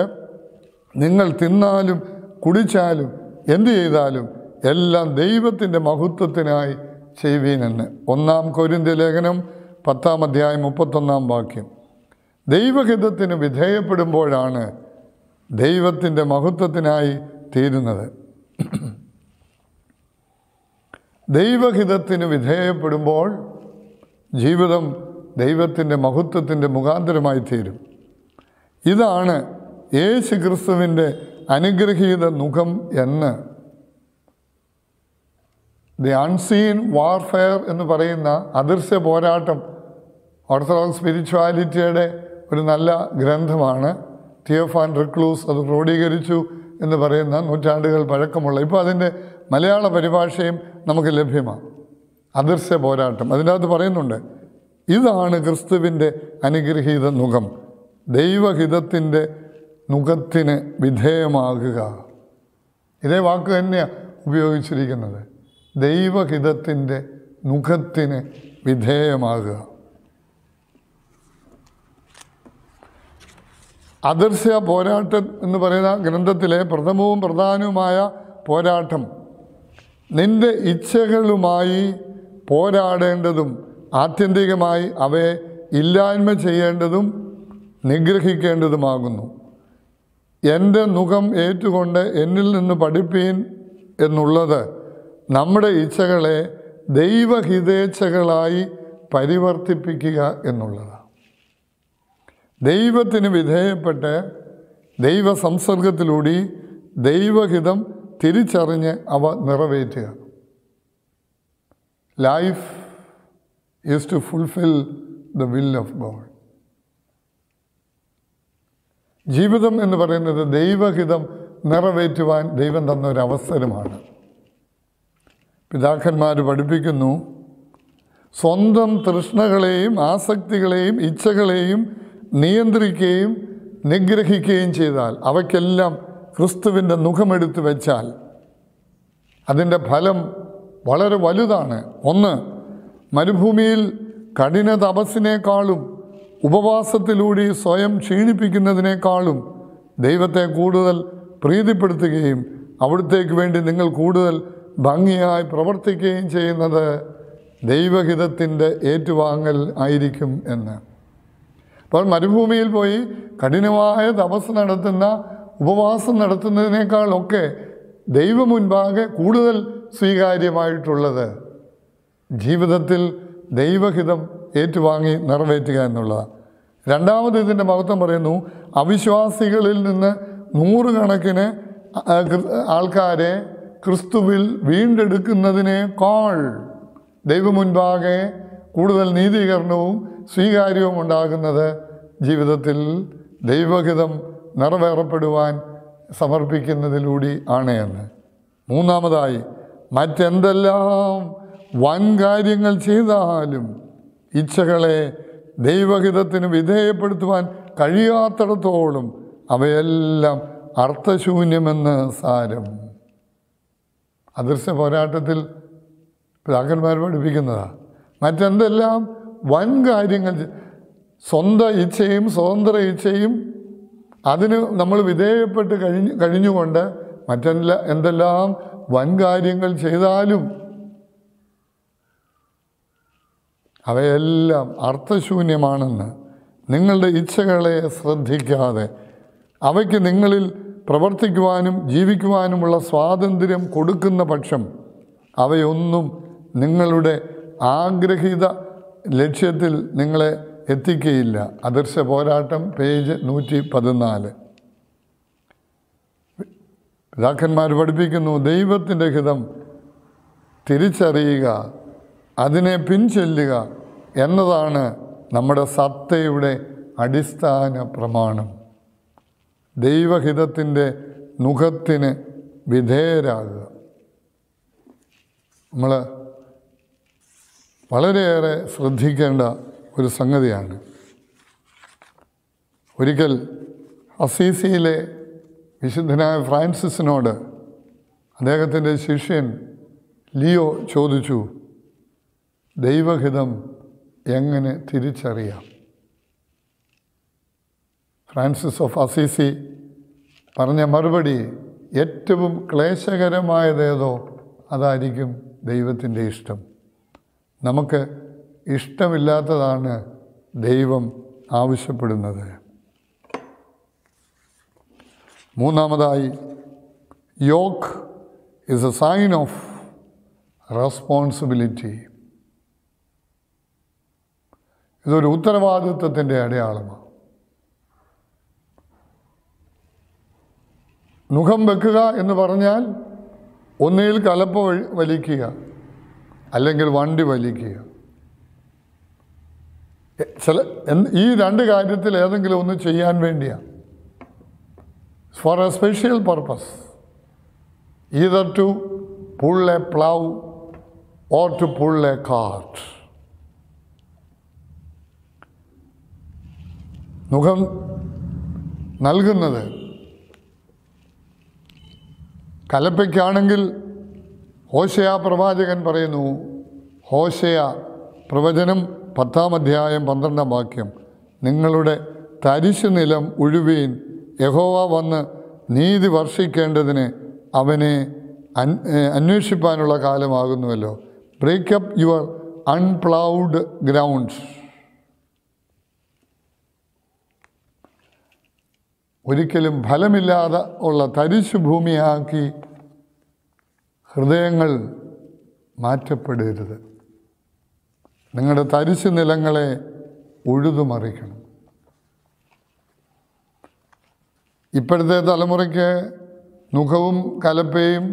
നിങ്ങൾ തിന്നാലും കുടിച്ചാലും എന്ത് ചെയ്താലും എല്ലാം ദൈവത്തിൻ്റെ മഹത്വത്തിനായി ചെയ്വീനെന്ന് ഒന്നാം കൊരിന്ത്യ ലേഖനം പത്താം അധ്യായം മുപ്പത്തൊന്നാം വാക്യം ദൈവഹിതത്തിന് വിധേയപ്പെടുമ്പോഴാണ് ദൈവത്തിൻ്റെ മഹത്വത്തിനായി തീരുന്നത് ദൈവഹിതത്തിന് വിധേയപ്പെടുമ്പോൾ ജീവിതം ദൈവത്തിൻ്റെ മഹത്വത്തിൻ്റെ മുഖാന്തരമായി തീരും ഇതാണ് യേശു ക്രിസ്തുവിൻ്റെ അനുഗ്രഹീത മുഖം എന്ന് ദി അൺസീൻ വാർഫെയർ എന്ന് പറയുന്ന അദൃശ്യ പോരാട്ടം ഓർത്തഡോക്സ് സ്പിരിച്വാലിറ്റിയുടെ ഒരു നല്ല ഗ്രന്ഥമാണ് തിയോഫാൻ റിക്ലൂസ് അത് ക്രോഡീകരിച്ചു എന്ന് പറയുന്ന നൂറ്റാണ്ടുകൾ പഴക്കമുള്ള ഇപ്പോൾ അതിൻ്റെ മലയാള പരിഭാഷയും നമുക്ക് ലഭ്യമാണ് അദൃശ്യ പോരാട്ടം അതിനകത്ത് പറയുന്നുണ്ട് ഇതാണ് ക്രിസ്തുവിൻ്റെ അനുഗ്രഹീത മുഖം ദൈവഹിതത്തിൻ്റെ മുഖത്തിന് വിധേയമാകുക ഇതേ വാക്ക് തന്നെയാണ് ഉപയോഗിച്ചിരിക്കുന്നത് ദൈവഹിതത്തിൻ്റെ മുഖത്തിന് വിധേയമാകുക അദർശ്യ പോരാട്ടം എന്ന് പറയുന്ന ഗ്രന്ഥത്തിലെ പ്രഥമവും പ്രധാനവുമായ പോരാട്ടം നിന്റെ ഇച്ഛകളുമായി പോരാടേണ്ടതും ആത്യന്തികമായി അവയെ ഇല്ലായ്മ ചെയ്യേണ്ടതും നിഗ്രഹിക്കേണ്ടതുമാകുന്നു എൻ്റെ മുഖം ഏറ്റുകൊണ്ട് എന്നിൽ നിന്ന് പഠിപ്പീൻ എന്നുള്ളത് നമ്മുടെ ഇച്ഛകളെ ദൈവഹിതേച്ഛകളായി പരിവർത്തിപ്പിക്കുക എന്നുള്ളതാണ് ദൈവത്തിന് വിധേയപ്പെട്ട് ദൈവ സംസർഗത്തിലൂടി ദൈവഹിതം തിരിച്ചറിഞ്ഞ് അവ നിറവേറ്റുക life is to fulfil the will of God ജീവിതം എന്ന് പറയുന്നത് ദൈവഹിതം നിറവേറ്റുവാൻ ദൈവം തന്ന ഒരു അവസരമാണ് പിതാക്കന്മാർ പഠിപ്പിക്കുന്നു സ്വന്തം തൃഷ്ണകളെയും ആസക്തികളെയും ഇച്ഛകളെയും നിയന്ത്രിക്കുകയും നിഗ്രഹിക്കുകയും ചെയ്താൽ അവയ്ക്കെല്ലാം ക്രിസ്തുവിൻ്റെ മുഖമെടുത്ത് വെച്ചാൽ അതിൻ്റെ ഫലം വളരെ വലുതാണ് ഒന്ന് മരുഭൂമിയിൽ കഠിന തപസ്സിനേക്കാളും ഉപവാസത്തിലൂടെ സ്വയം ക്ഷീണിപ്പിക്കുന്നതിനേക്കാളും ദൈവത്തെ കൂടുതൽ പ്രീതിപ്പെടുത്തുകയും അവിടുത്തേക്ക് വേണ്ടി നിങ്ങൾ കൂടുതൽ ഭംഗിയായി പ്രവർത്തിക്കുകയും ചെയ്യുന്നത് ദൈവഹിതത്തിൻ്റെ ഏറ്റുവാങ്ങൽ ആയിരിക്കും എന്ന് അപ്പോൾ മരുഭൂമിയിൽ പോയി കഠിനമായ തപസ് നടത്തുന്ന ഉപവാസം നടത്തുന്നതിനേക്കാളൊക്കെ ദൈവമുൻപാകെ കൂടുതൽ സ്വീകാര്യമായിട്ടുള്ളത് ജീവിതത്തിൽ ദൈവഹിതം ഏറ്റുവാങ്ങി നിറവേറ്റുക എന്നുള്ളതാണ് രണ്ടാമത് ഇതിൻ്റെ മഹത്വം പറയുന്നു അവിശ്വാസികളിൽ നിന്ന് നൂറുകണക്കിന് ആൾക്കാരെ ക്രിസ്തുവിൽ വീണ്ടെടുക്കുന്നതിനേക്കാൾ ദൈവമുൻപാകെ കൂടുതൽ നീതീകരണവും സ്വീകാര്യവും ഉണ്ടാകുന്നത് ജീവിതത്തിൽ ദൈവഹിതം നിറവേറപ്പെടുവാൻ സമർപ്പിക്കുന്നതിലൂടെ ആണ് എന്ന് മൂന്നാമതായി മറ്റെന്തെല്ലാം വൻകാര്യങ്ങൾ ചെയ്താലും ഇച്ഛകളെ ദൈവഹിതത്തിന് വിധേയപ്പെടുത്തുവാൻ കഴിയാത്തിടത്തോളം അവയെല്ലാം അർത്ഥശൂന്യമെന്ന് സാരം അദൃശ്യ പോരാട്ടത്തിൽ പിതാക്കന്മാർ പഠിപ്പിക്കുന്നതാ മറ്റെന്തെല്ലാം വൻ കാര്യങ്ങൾ സ്വന്തം ഇച്ഛയും സ്വതന്ത്ര ഇച്ഛയും അതിന് നമ്മൾ വിധേയപ്പെട്ട് കഴിഞ്ഞ് കഴിഞ്ഞുകൊണ്ട് മറ്റെല്ലാ എന്തെല്ലാം വൻകാര്യങ്ങൾ ചെയ്താലും അവയെല്ലാം അർത്ഥശൂന്യമാണെന്ന് നിങ്ങളുടെ ഇച്ഛകളെ ശ്രദ്ധിക്കാതെ അവയ്ക്ക് നിങ്ങളിൽ പ്രവർത്തിക്കുവാനും ജീവിക്കുവാനുമുള്ള സ്വാതന്ത്ര്യം കൊടുക്കുന്ന പക്ഷം അവയൊന്നും നിങ്ങളുടെ ആഗ്രഹിത ലക്ഷ്യത്തിൽ നിങ്ങളെ എത്തിക്കുകയില്ല അദർശ പോരാട്ടം പേജ് നൂറ്റി പതിനാല് പിതാക്കന്മാർ പഠിപ്പിക്കുന്നു ദൈവത്തിൻ്റെ ഹിതം തിരിച്ചറിയുക അതിനെ പിൻചൊല്ലുക എന്നതാണ് നമ്മുടെ സത്തയുടെ അടിസ്ഥാന പ്രമാണം ദൈവഹിതത്തിൻ്റെ മുഖത്തിന് വിധേയരാകുക നമ്മൾ വളരെയേറെ ശ്രദ്ധിക്കേണ്ട ഒരു സംഗതിയാണ് ഒരിക്കൽ അസീസിയിലെ വിശുദ്ധനായ ഫ്രാൻസിസിനോട് അദ്ദേഹത്തിൻ്റെ ശിഷ്യൻ ലിയോ ചോദിച്ചു ദൈവഹിതം എങ്ങനെ തിരിച്ചറിയാം ഫ്രാൻസിസ് ഓഫ് അസീസി പറഞ്ഞ മറുപടി ഏറ്റവും ക്ലേശകരമായതേതോ അതായിരിക്കും ദൈവത്തിൻ്റെ ഇഷ്ടം നമുക്ക് ഇഷ്ടമില്ലാത്തതാണ് ദൈവം ആവശ്യപ്പെടുന്നത് മൂന്നാമതായി yoke is a sign of responsibility ഇതൊരു ഉത്തരവാദിത്വത്തിൻ്റെ അടയാളമാണ് മുഖം വെക്കുക എന്ന് പറഞ്ഞാൽ ഒന്നിൽ കലപ്പ വലിക്കുക അല്ലെങ്കിൽ വണ്ടി വലിക്കുക ചില ഈ രണ്ട് കാര്യത്തിൽ ഏതെങ്കിലും ഒന്ന് ചെയ്യാൻ വേണ്ടിയാണ് for a special purpose either to pull a plough or to pull a cart മുഖം നൽകുന്നത് കലപ്പയ്ക്കാണെങ്കിൽ ഹോശയ പ്രവാചകൻ പറയുന്നു ഹോശയ പ്രവചനം പത്താം അധ്യായം പന്ത്രണ്ടാം വാക്യം നിങ്ങളുടെ തരിശു നിലം ഉഴുവീൻ യഹോവ വന്ന് നീതി വർഷിക്കേണ്ടതിന് അവനെ അന്വേഷിപ്പാനുള്ള കാലമാകുന്നുവല്ലോ ബ്രേക്കപ്പ് യുവർ അൺപ്ലൗഡ് ഗ്രൗണ്ട്സ് ഒരിക്കലും ഫലമില്ലാതെ ഉള്ള തരിശു ഭൂമിയാക്കി ഹൃദയങ്ങൾ മാറ്റപ്പെടരുത് നിങ്ങളുടെ തരിശു നിലങ്ങളെ ഉഴുതുമറിക്കണം ഇപ്പോഴത്തെ തലമുറയ്ക്ക് മുഖവും കലപ്പയും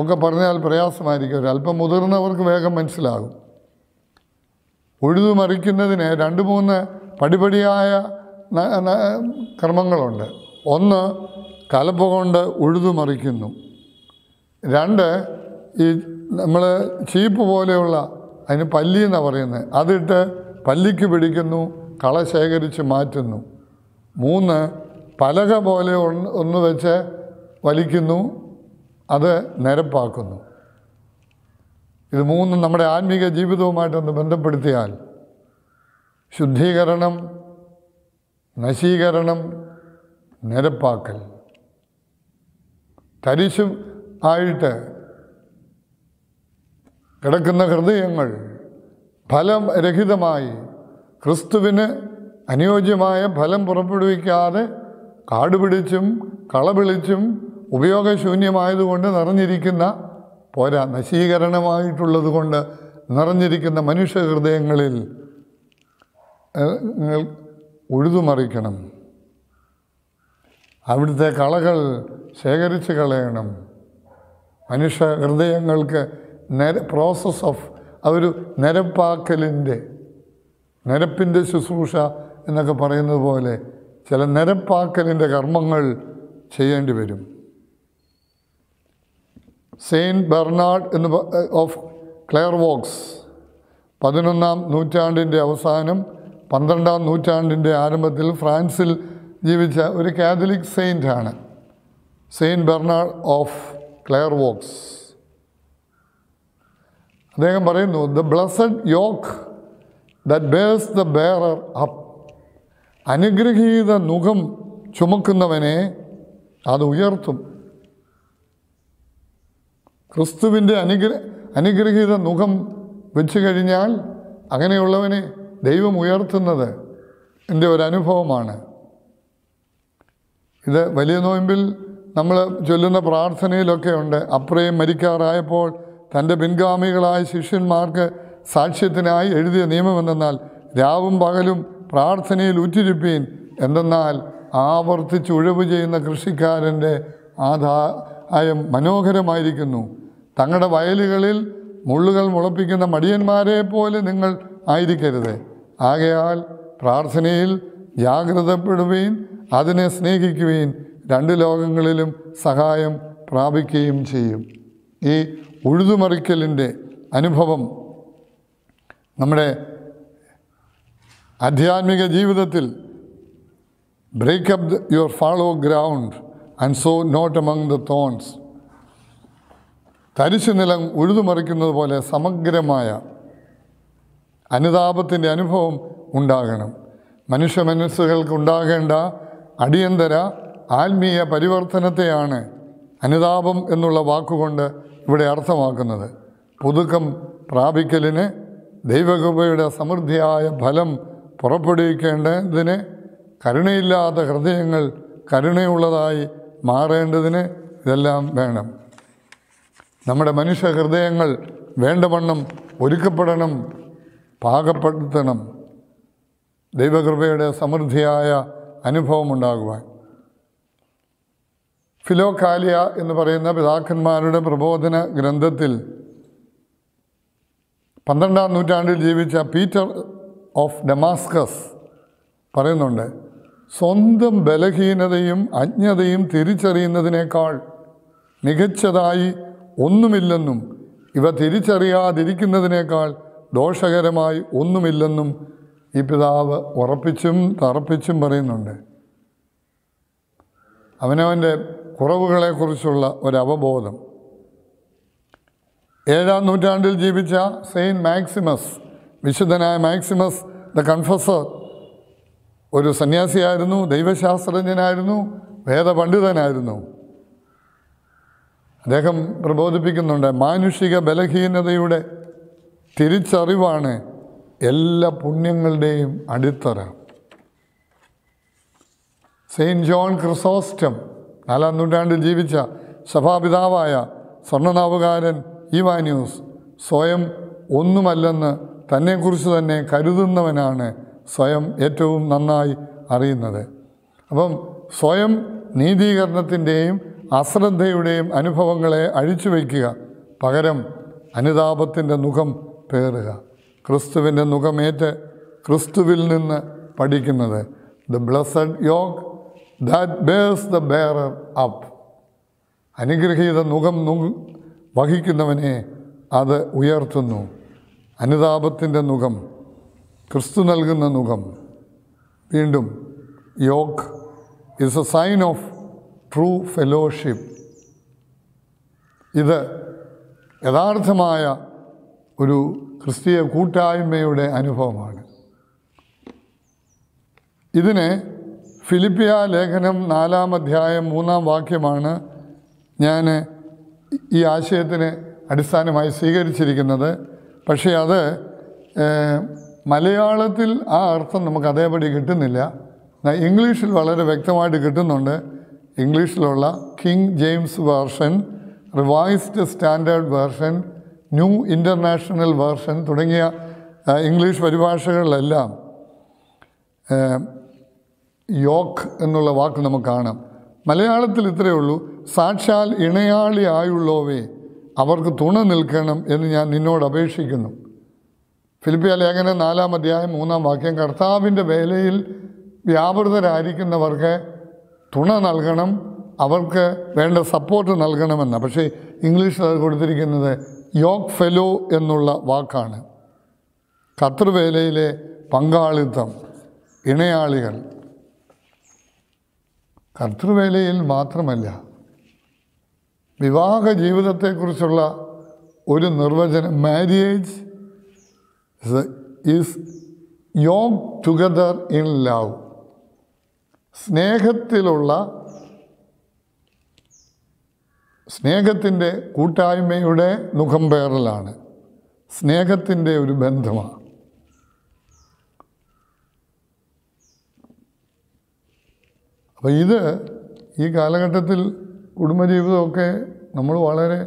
ഒക്കെ പറഞ്ഞാൽ പ്രയാസമായിരിക്കും ഒരല്പം മുതിർന്നവർക്ക് വേഗം മനസ്സിലാകും ഉഴുതുമറിക്കുന്നതിന് രണ്ട് മൂന്ന് പടിപടിയായ ക്രമങ്ങളുണ്ട് ഒന്ന് കലപ്പ കൊണ്ട് ഉഴുതുമറിക്കുന്നു രണ്ട് ഈ നമ്മൾ ചീപ്പ് പോലെയുള്ള അതിന് പല്ലി എന്നാണ് പറയുന്നത് അതിട്ട് പല്ലിക്ക് പിടിക്കുന്നു കള ശേഖരിച്ച് മാറ്റുന്നു മൂന്ന് പലക പോലെ ഒന്ന് വെച്ച് വലിക്കുന്നു അത് നിരപ്പാക്കുന്നു ഇത് മൂന്നും നമ്മുടെ ആത്മീക ജീവിതവുമായിട്ടൊന്ന് ബന്ധപ്പെടുത്തിയാൽ ശുദ്ധീകരണം നശീകരണം നിരപ്പാക്കൽ തരിശും ആയിട്ട് കിടക്കുന്ന ഹൃദയങ്ങൾ രഹിതമായി ക്രിസ്തുവിന് അനുയോജ്യമായ ഫലം പുറപ്പെടുവിക്കാതെ കാടുപിടിച്ചും കളപിളിച്ചും ഉപയോഗശൂന്യമായതുകൊണ്ട് നിറഞ്ഞിരിക്കുന്ന പോരാ നശീകരണമായിട്ടുള്ളത് കൊണ്ട് നിറഞ്ഞിരിക്കുന്ന മനുഷ്യ ഹൃദയങ്ങളിൽ നിങ്ങൾ ഉഴുതുമറിക്കണം അവിടുത്തെ കളകൾ ശേഖരിച്ച് കളയണം മനുഷ്യ ഹൃദയങ്ങൾക്ക് നര പ്രോസസ് ഓഫ് അതൊരു നരപ്പാക്കലിൻ്റെ നരപ്പിൻ്റെ ശുശ്രൂഷ എന്നൊക്കെ പറയുന്നത് പോലെ ചില നരപ്പാക്കലിൻ്റെ കർമ്മങ്ങൾ ചെയ്യേണ്ടി വരും സെയിൻറ്റ് ബെർണാഡ് എന്ന് ഓഫ് ക്ലെയർവോക്സ് പതിനൊന്നാം നൂറ്റാണ്ടിൻ്റെ അവസാനം പന്ത്രണ്ടാം നൂറ്റാണ്ടിൻ്റെ ആരംഭത്തിൽ ഫ്രാൻസിൽ ജീവിച്ച ഒരു കാതലിക് സെയിൻ്റാണ് സെയിൻറ്റ് ബെർണാഡ് ഓഫ് ക്ലെയർവോക്സ് അദ്ദേഹം പറയുന്നു the blessed yoke that bears the bearer up അനുഗ്രഹീത മുഖം ചുമക്കുന്നവനെ അത് ഉയർത്തും ക്രിസ്തുവിൻ്റെ അനുഗ്ര അനുഗ്രഹീത മുഖം വെച്ച് കഴിഞ്ഞാൽ അങ്ങനെയുള്ളവനെ ദൈവം ഉയർത്തുന്നത് എൻ്റെ ഒരു അനുഭവമാണ് ഇത് വലിയ നോയമ്പിൽ നമ്മൾ ചൊല്ലുന്ന പ്രാർത്ഥനയിലൊക്കെ ഉണ്ട് അപ്രയും മരിക്കാറായപ്പോൾ തൻ്റെ പിൻഗാമികളായ ശിഷ്യന്മാർക്ക് സാക്ഷ്യത്തിനായി എഴുതിയ നിയമമെന്തെന്നാൽ രാവും പകലും പ്രാർത്ഥനയിൽ ഉറ്റിരിപ്പീൻ എന്തെന്നാൽ ആവർത്തിച്ച് ഉഴവ് ചെയ്യുന്ന കൃഷിക്കാരൻ്റെ ആദായം മനോഹരമായിരിക്കുന്നു തങ്ങളുടെ വയലുകളിൽ മുള്ളുകൾ മുളപ്പിക്കുന്ന മടിയന്മാരെ പോലെ നിങ്ങൾ ആയിരിക്കരുത് ആകയാൽ പ്രാർത്ഥനയിൽ ജാഗ്രതപ്പെടുവീൻ അതിനെ സ്നേഹിക്കുകയും രണ്ട് ലോകങ്ങളിലും സഹായം പ്രാപിക്കുകയും ചെയ്യും ഈ ഉഴുതുമറിക്കലിൻ്റെ അനുഭവം നമ്മുടെ ആധ്യാത്മിക ജീവിതത്തിൽ break up your fallow ground and sow not among the thorns തരിശു നിലം ഉഴുതുമറിക്കുന്നത് പോലെ സമഗ്രമായ അനുതാപത്തിൻ്റെ അനുഭവം ഉണ്ടാകണം മനുഷ്യ ഉണ്ടാകേണ്ട അടിയന്തര ആത്മീയ പരിവർത്തനത്തെയാണ് അനുതാപം എന്നുള്ള വാക്കുകൊണ്ട് ഇവിടെ അർത്ഥമാക്കുന്നത് പുതുക്കം പ്രാപിക്കലിന് ദൈവകൃപയുടെ സമൃദ്ധിയായ ഫലം പുറപ്പെടുവിക്കേണ്ടതിന് കരുണയില്ലാത്ത ഹൃദയങ്ങൾ കരുണയുള്ളതായി മാറേണ്ടതിന് ഇതെല്ലാം വേണം നമ്മുടെ മനുഷ്യ ഹൃദയങ്ങൾ വേണ്ടവണ്ണം ഒരുക്കപ്പെടണം പാകപ്പെടുത്തണം ദൈവകൃപയുടെ സമൃദ്ധിയായ അനുഭവമുണ്ടാകുവാൻ ഫിലോകാലിയ എന്ന് പറയുന്ന പിതാക്കന്മാരുടെ പ്രബോധന ഗ്രന്ഥത്തിൽ പന്ത്രണ്ടാം നൂറ്റാണ്ടിൽ ജീവിച്ച പീറ്റർ ഓഫ് ഡമാസ്കസ് പറയുന്നുണ്ട് സ്വന്തം ബലഹീനതയും അജ്ഞതയും തിരിച്ചറിയുന്നതിനേക്കാൾ മികച്ചതായി ഒന്നുമില്ലെന്നും ഇവ തിരിച്ചറിയാതിരിക്കുന്നതിനേക്കാൾ ദോഷകരമായി ഒന്നുമില്ലെന്നും ഈ പിതാവ് ഉറപ്പിച്ചും തറപ്പിച്ചും പറയുന്നുണ്ട് അവനവൻ്റെ കുറവുകളെക്കുറിച്ചുള്ള ഒരവബോധം ഏഴാം നൂറ്റാണ്ടിൽ ജീവിച്ച സെയിൻറ്റ് മാക്സിമസ് വിശുദ്ധനായ മാക്സിമസ് ദ കൺഫസർ ഒരു സന്യാസിയായിരുന്നു ദൈവശാസ്ത്രജ്ഞനായിരുന്നു വേദപണ്ഡിതനായിരുന്നു അദ്ദേഹം പ്രബോധിപ്പിക്കുന്നുണ്ട് മാനുഷിക ബലഹീനതയുടെ തിരിച്ചറിവാണ് എല്ലാ പുണ്യങ്ങളുടെയും അടിത്തറ സെയിൻറ്റ് ജോൺ ക്രിസോസ്റ്റം നാലാം നൂറ്റാണ്ടിൽ ജീവിച്ച സഭാപിതാവായ സ്വർണ്ണനാവുകാരൻ ഇവാന്യൂസ് സ്വയം ഒന്നുമല്ലെന്ന് തന്നെക്കുറിച്ച് തന്നെ കരുതുന്നവനാണ് സ്വയം ഏറ്റവും നന്നായി അറിയുന്നത് അപ്പം സ്വയം നീതീകരണത്തിൻ്റെയും അശ്രദ്ധയുടെയും അനുഭവങ്ങളെ അഴിച്ചു വയ്ക്കുക പകരം അനുതാപത്തിൻ്റെ മുഖം പേറുക ക്രിസ്തുവിൻ്റെ മുഖമേറ്റ് ക്രിസ്തുവിൽ നിന്ന് പഠിക്കുന്നത് the blessed yoke that bears the bearer up അനുഗ്രഹീത മുഖം നു വഹിക്കുന്നവനെ അത് ഉയർത്തുന്നു അനുതാപത്തിൻ്റെ മുഖം ക്രിസ്തു നൽകുന്ന മുഖം വീണ്ടും yoke is a sign of true fellowship ഇത് യഥാർത്ഥമായ ഒരു ക്രിസ്തീയ കൂട്ടായ്മയുടെ അനുഭവമാണ് ഇതിനെ ഫിലിപ്പിയ ലേഖനം നാലാം അധ്യായം മൂന്നാം വാക്യമാണ് ഞാൻ ഈ ആശയത്തിന് അടിസ്ഥാനമായി സ്വീകരിച്ചിരിക്കുന്നത് പക്ഷേ അത് മലയാളത്തിൽ ആ അർത്ഥം നമുക്ക് അതേപടി കിട്ടുന്നില്ല ഇംഗ്ലീഷിൽ വളരെ വ്യക്തമായിട്ട് കിട്ടുന്നുണ്ട് ഇംഗ്ലീഷിലുള്ള King James Version Revised Standard Version New International Version തുടങ്ങിയ ഇംഗ്ലീഷ് പരിഭാഷകളിലെല്ലാം യോക്ക് എന്നുള്ള വാക്ക് നമുക്ക് കാണാം മലയാളത്തിൽ ഇത്രയേ ഉള്ളൂ സാക്ഷാൽ ഇണയാളി ആയുള്ളവേ അവർക്ക് തുണ നിൽക്കണം എന്ന് ഞാൻ നിന്നോട് അപേക്ഷിക്കുന്നു ഫിലിപ്പിയ ലേഖനം നാലാം അധ്യായം മൂന്നാം വാക്യം കർത്താവിൻ്റെ വേലയിൽ വ്യാപൃതരായിരിക്കുന്നവർക്ക് തുണ നൽകണം അവർക്ക് വേണ്ട സപ്പോർട്ട് നൽകണമെന്ന് പക്ഷേ ഇംഗ്ലീഷിൽ അത് കൊടുത്തിരിക്കുന്നത് യോക്ക് ഫെലോ എന്നുള്ള വാക്കാണ് കർത്തൃവേലയിലെ പങ്കാളിത്തം ഇണയാളികൾ കർത്തൃവേലയിൽ മാത്രമല്ല വിവാഹ ജീവിതത്തെക്കുറിച്ചുള്ള ഒരു നിർവചനം marriage is yoke together in love സ്നേഹത്തിലുള്ള സ്നേഹത്തിൻ്റെ കൂട്ടായ്മയുടെ മുഖം പേറലാണ് സ്നേഹത്തിൻ്റെ ഒരു ബന്ധമാണ് അപ്പോൾ ഇത് ഈ കാലഘട്ടത്തിൽ കുടുംബജീവിതമൊക്കെ നമ്മൾ വളരെ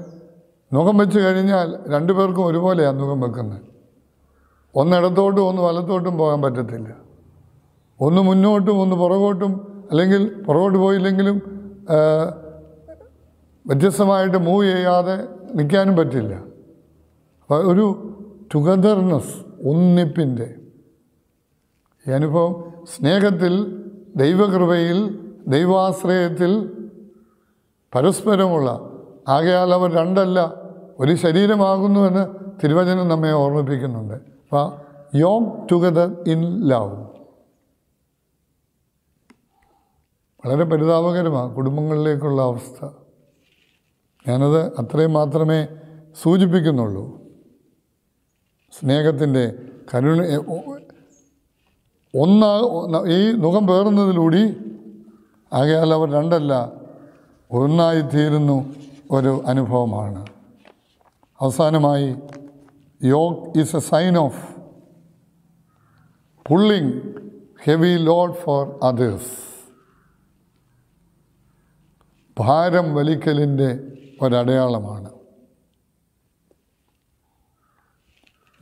മുഖം വെച്ച് കഴിഞ്ഞാൽ രണ്ടു പേർക്കും ഒരുപോലെയാണ് മുഖം വെക്കുന്നത് ഒന്നിടത്തോട്ടും ഒന്ന് വലത്തോട്ടും പോകാൻ പറ്റത്തില്ല ഒന്ന് മുന്നോട്ടും ഒന്ന് പുറകോട്ടും അല്ലെങ്കിൽ പുറകോട്ട് പോയില്ലെങ്കിലും വ്യത്യസ്തമായിട്ട് മൂവ് ചെയ്യാതെ നിൽക്കാനും പറ്റില്ല അപ്പോൾ ഒരു ടുഗദർനെസ് ഒന്നിപ്പിൻ്റെ ഈ അനുഭവം സ്നേഹത്തിൽ ദൈവകൃപയിൽ ദൈവാശ്രയത്തിൽ പരസ്പരമുള്ള ആകയാൽ അവർ രണ്ടല്ല ഒരു ശരീരമാകുന്നുവെന്ന് തിരുവചനം നമ്മെ ഓർമ്മിപ്പിക്കുന്നുണ്ട് അപ്പോൾ യോങ് ടുഗദർ ഇൻ ലവ് വളരെ പരിതാപകരമാണ് കുടുംബങ്ങളിലേക്കുള്ള അവസ്ഥ ഞാനത് അത്രയും മാത്രമേ സൂചിപ്പിക്കുന്നുള്ളൂ സ്നേഹത്തിൻ്റെ കരുണ ഒന്നാ ഈ മുഖം പേറുന്നതിലൂടി ആകയാൽ അവർ രണ്ടല്ല ഒന്നായിത്തീരുന്നു ഒരു അനുഭവമാണ് അവസാനമായി yoke is a sign of pulling heavy load for others ഭാരം വലിക്കലിൻ്റെ ഒരടയാളമാണ്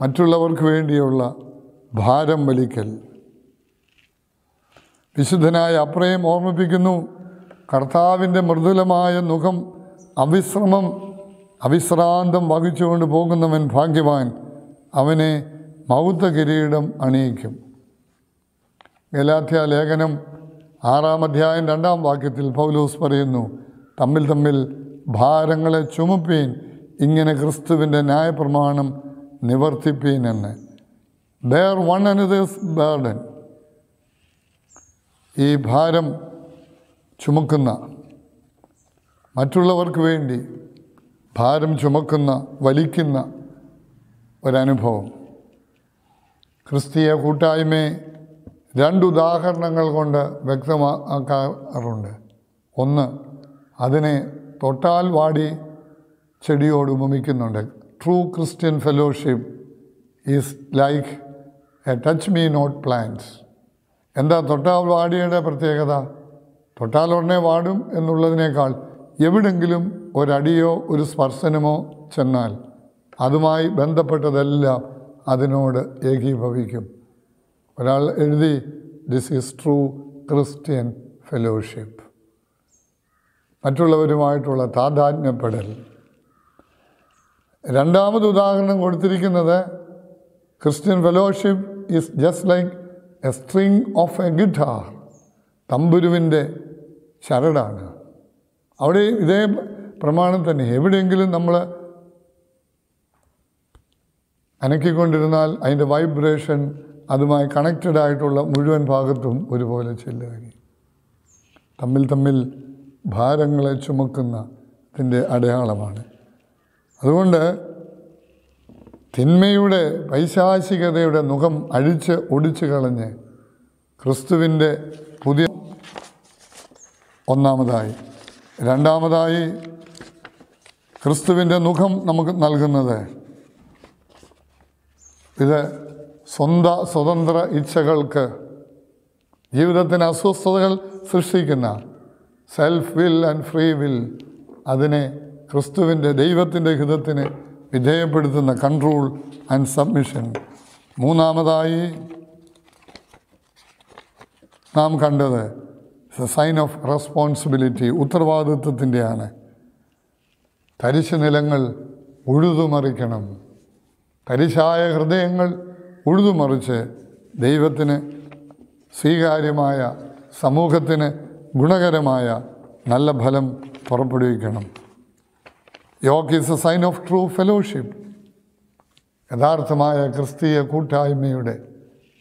മറ്റുള്ളവർക്ക് വേണ്ടിയുള്ള ഭാരം വലിക്കൽ വിശുദ്ധനായ അപ്രയം ഓർമ്മിപ്പിക്കുന്നു കർത്താവിൻ്റെ മൃദുലമായ മുഖം അവിശ്രമം അവിശ്രാന്തം വഹിച്ചുകൊണ്ട് പോകുന്നവൻ ഭാഗ്യവാൻ അവനെ മൗത്ത കിരീടം അണിയിക്കും ഗലാത്യ ലേഖനം ആറാം അധ്യായം രണ്ടാം വാക്യത്തിൽ പൗലൂസ് പറയുന്നു തമ്മിൽ തമ്മിൽ ഭാരങ്ങളെ ചുമപ്പീൻ ഇങ്ങനെ ക്രിസ്തുവിൻ്റെ ന്യായപ്രമാണം നിവർത്തിപ്പീൻ എന്ന് ബേർ വൺ അനദേഴ്സ് ബേർഡൻ ഈ ഭാരം ചുമക്കുന്ന മറ്റുള്ളവർക്ക് വേണ്ടി ഭാരം ചുമക്കുന്ന വലിക്കുന്ന ഒരനുഭവം ക്രിസ്തീയ കൂട്ടായ്മയെ രണ്ടുദാഹരണങ്ങൾ കൊണ്ട് വ്യക്തമാക്കാറുണ്ട് ഒന്ന് അതിനെ തൊട്ടാൽ വാടി ചെടിയോട് ഉപമിക്കുന്നുണ്ട് true Christian fellowship is like a touch me not plants എന്താ തൊട്ടാൽ വാടിയുടെ പ്രത്യേകത തൊട്ടാൽ ഉടനെ വാടും എന്നുള്ളതിനേക്കാൾ എവിടെങ്കിലും ഒരടിയോ ഒരു സ്പർശനമോ ചെന്നാൽ അതുമായി ബന്ധപ്പെട്ടതെല്ലാം അതിനോട് ഏകീഭവിക്കും ഒരാൾ എഴുതി this is true Christian fellowship മറ്റുള്ളവരുമായിട്ടുള്ള താതാത്മ്യപ്പെടൽ രണ്ടാമത് ഉദാഹരണം കൊടുത്തിരിക്കുന്നത് Christian fellowship is just like a string of a guitar തമ്പുരുവിൻ്റെ ശരടാണ് അവിടെ ഇതേ പ്രമാണം തന്നെ എവിടെയെങ്കിലും നമ്മൾ അനക്കിക്കൊണ്ടിരുന്നാൽ അതിൻ്റെ വൈബ്രേഷൻ അതുമായി കണക്റ്റഡ് ആയിട്ടുള്ള മുഴുവൻ ഭാഗത്തും ഒരുപോലെ ചെല്ലുകയും തമ്മിൽ തമ്മിൽ ഭാരങ്ങളെ ചുമക്കുന്നതിൻ്റെ അടയാളമാണ് അതുകൊണ്ട് തിന്മയുടെ പൈശാചികതയുടെ മുഖം അഴിച്ച് ഒടിച്ചു കളഞ്ഞ് ക്രിസ്തുവിൻ്റെ പുതിയ ഒന്നാമതായി രണ്ടാമതായി ക്രിസ്തുവിൻ്റെ മുഖം നമുക്ക് നൽകുന്നത് ഇത് സ്വന്ത സ്വതന്ത്ര ഇച്ഛകൾക്ക് ജീവിതത്തിന് അസ്വസ്ഥതകൾ സൃഷ്ടിക്കുന്ന self will and free will അതിനെ ക്രിസ്തുവിൻ്റെ ദൈവത്തിൻ്റെ ഹിതത്തിന് വിധേയപ്പെടുത്തുന്ന കൺട്രോൾ ആൻഡ് സബ്മിഷൻ മൂന്നാമതായി നാം കണ്ടത് സൈൻ ഓഫ് റെസ്പോൺസിബിലിറ്റി ഉത്തരവാദിത്വത്തിൻ്റെയാണ് തരിശു നിലങ്ങൾ ഉഴുതുമറിക്കണം തരിശായ ഹൃദയങ്ങൾ ഉഴുതുമറിച്ച് ദൈവത്തിന് സ്വീകാര്യമായ സമൂഹത്തിന് ഗുണകരമായ നല്ല ഫലം പുറപ്പെടുവിക്കണം yoke is a sign of true fellowship യഥാർത്ഥമായ ക്രിസ്തീയ കൂട്ടായ്മയുടെ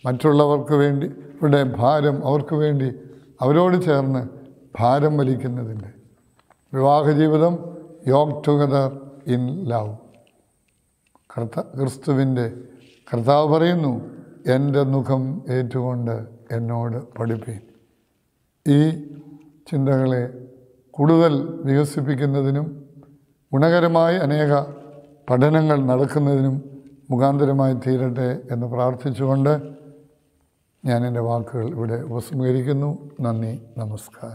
മറ്റുള്ളവർക്ക് വേണ്ടി ഇവിടെ ഭാരം അവർക്ക് വേണ്ടി അവരോട് ചേർന്ന് ഭാരം വലിക്കുന്നതിൻ്റെ വിവാഹ ജീവിതം യോഗ് ടുഗദർ ഇൻ ലവ് കർത്ത ക്രിസ്തുവിൻ്റെ കർത്താവ് പറയുന്നു എൻ്റെ മുഖം ഏറ്റുകൊണ്ട് എന്നോട് പഠിപ്പീൻ ഈ ചിന്തകളെ കൂടുതൽ വികസിപ്പിക്കുന്നതിനും ഗുണകരമായി അനേക പഠനങ്ങൾ നടക്കുന്നതിനും മുഖാന്തരമായി തീരട്ടെ എന്ന് പ്രാർത്ഥിച്ചുകൊണ്ട് ഞാൻ എൻ്റെ വാക്കുകൾ ഇവിടെ ഉപസംഹരിക്കുന്നു നന്ദി നമസ്കാരം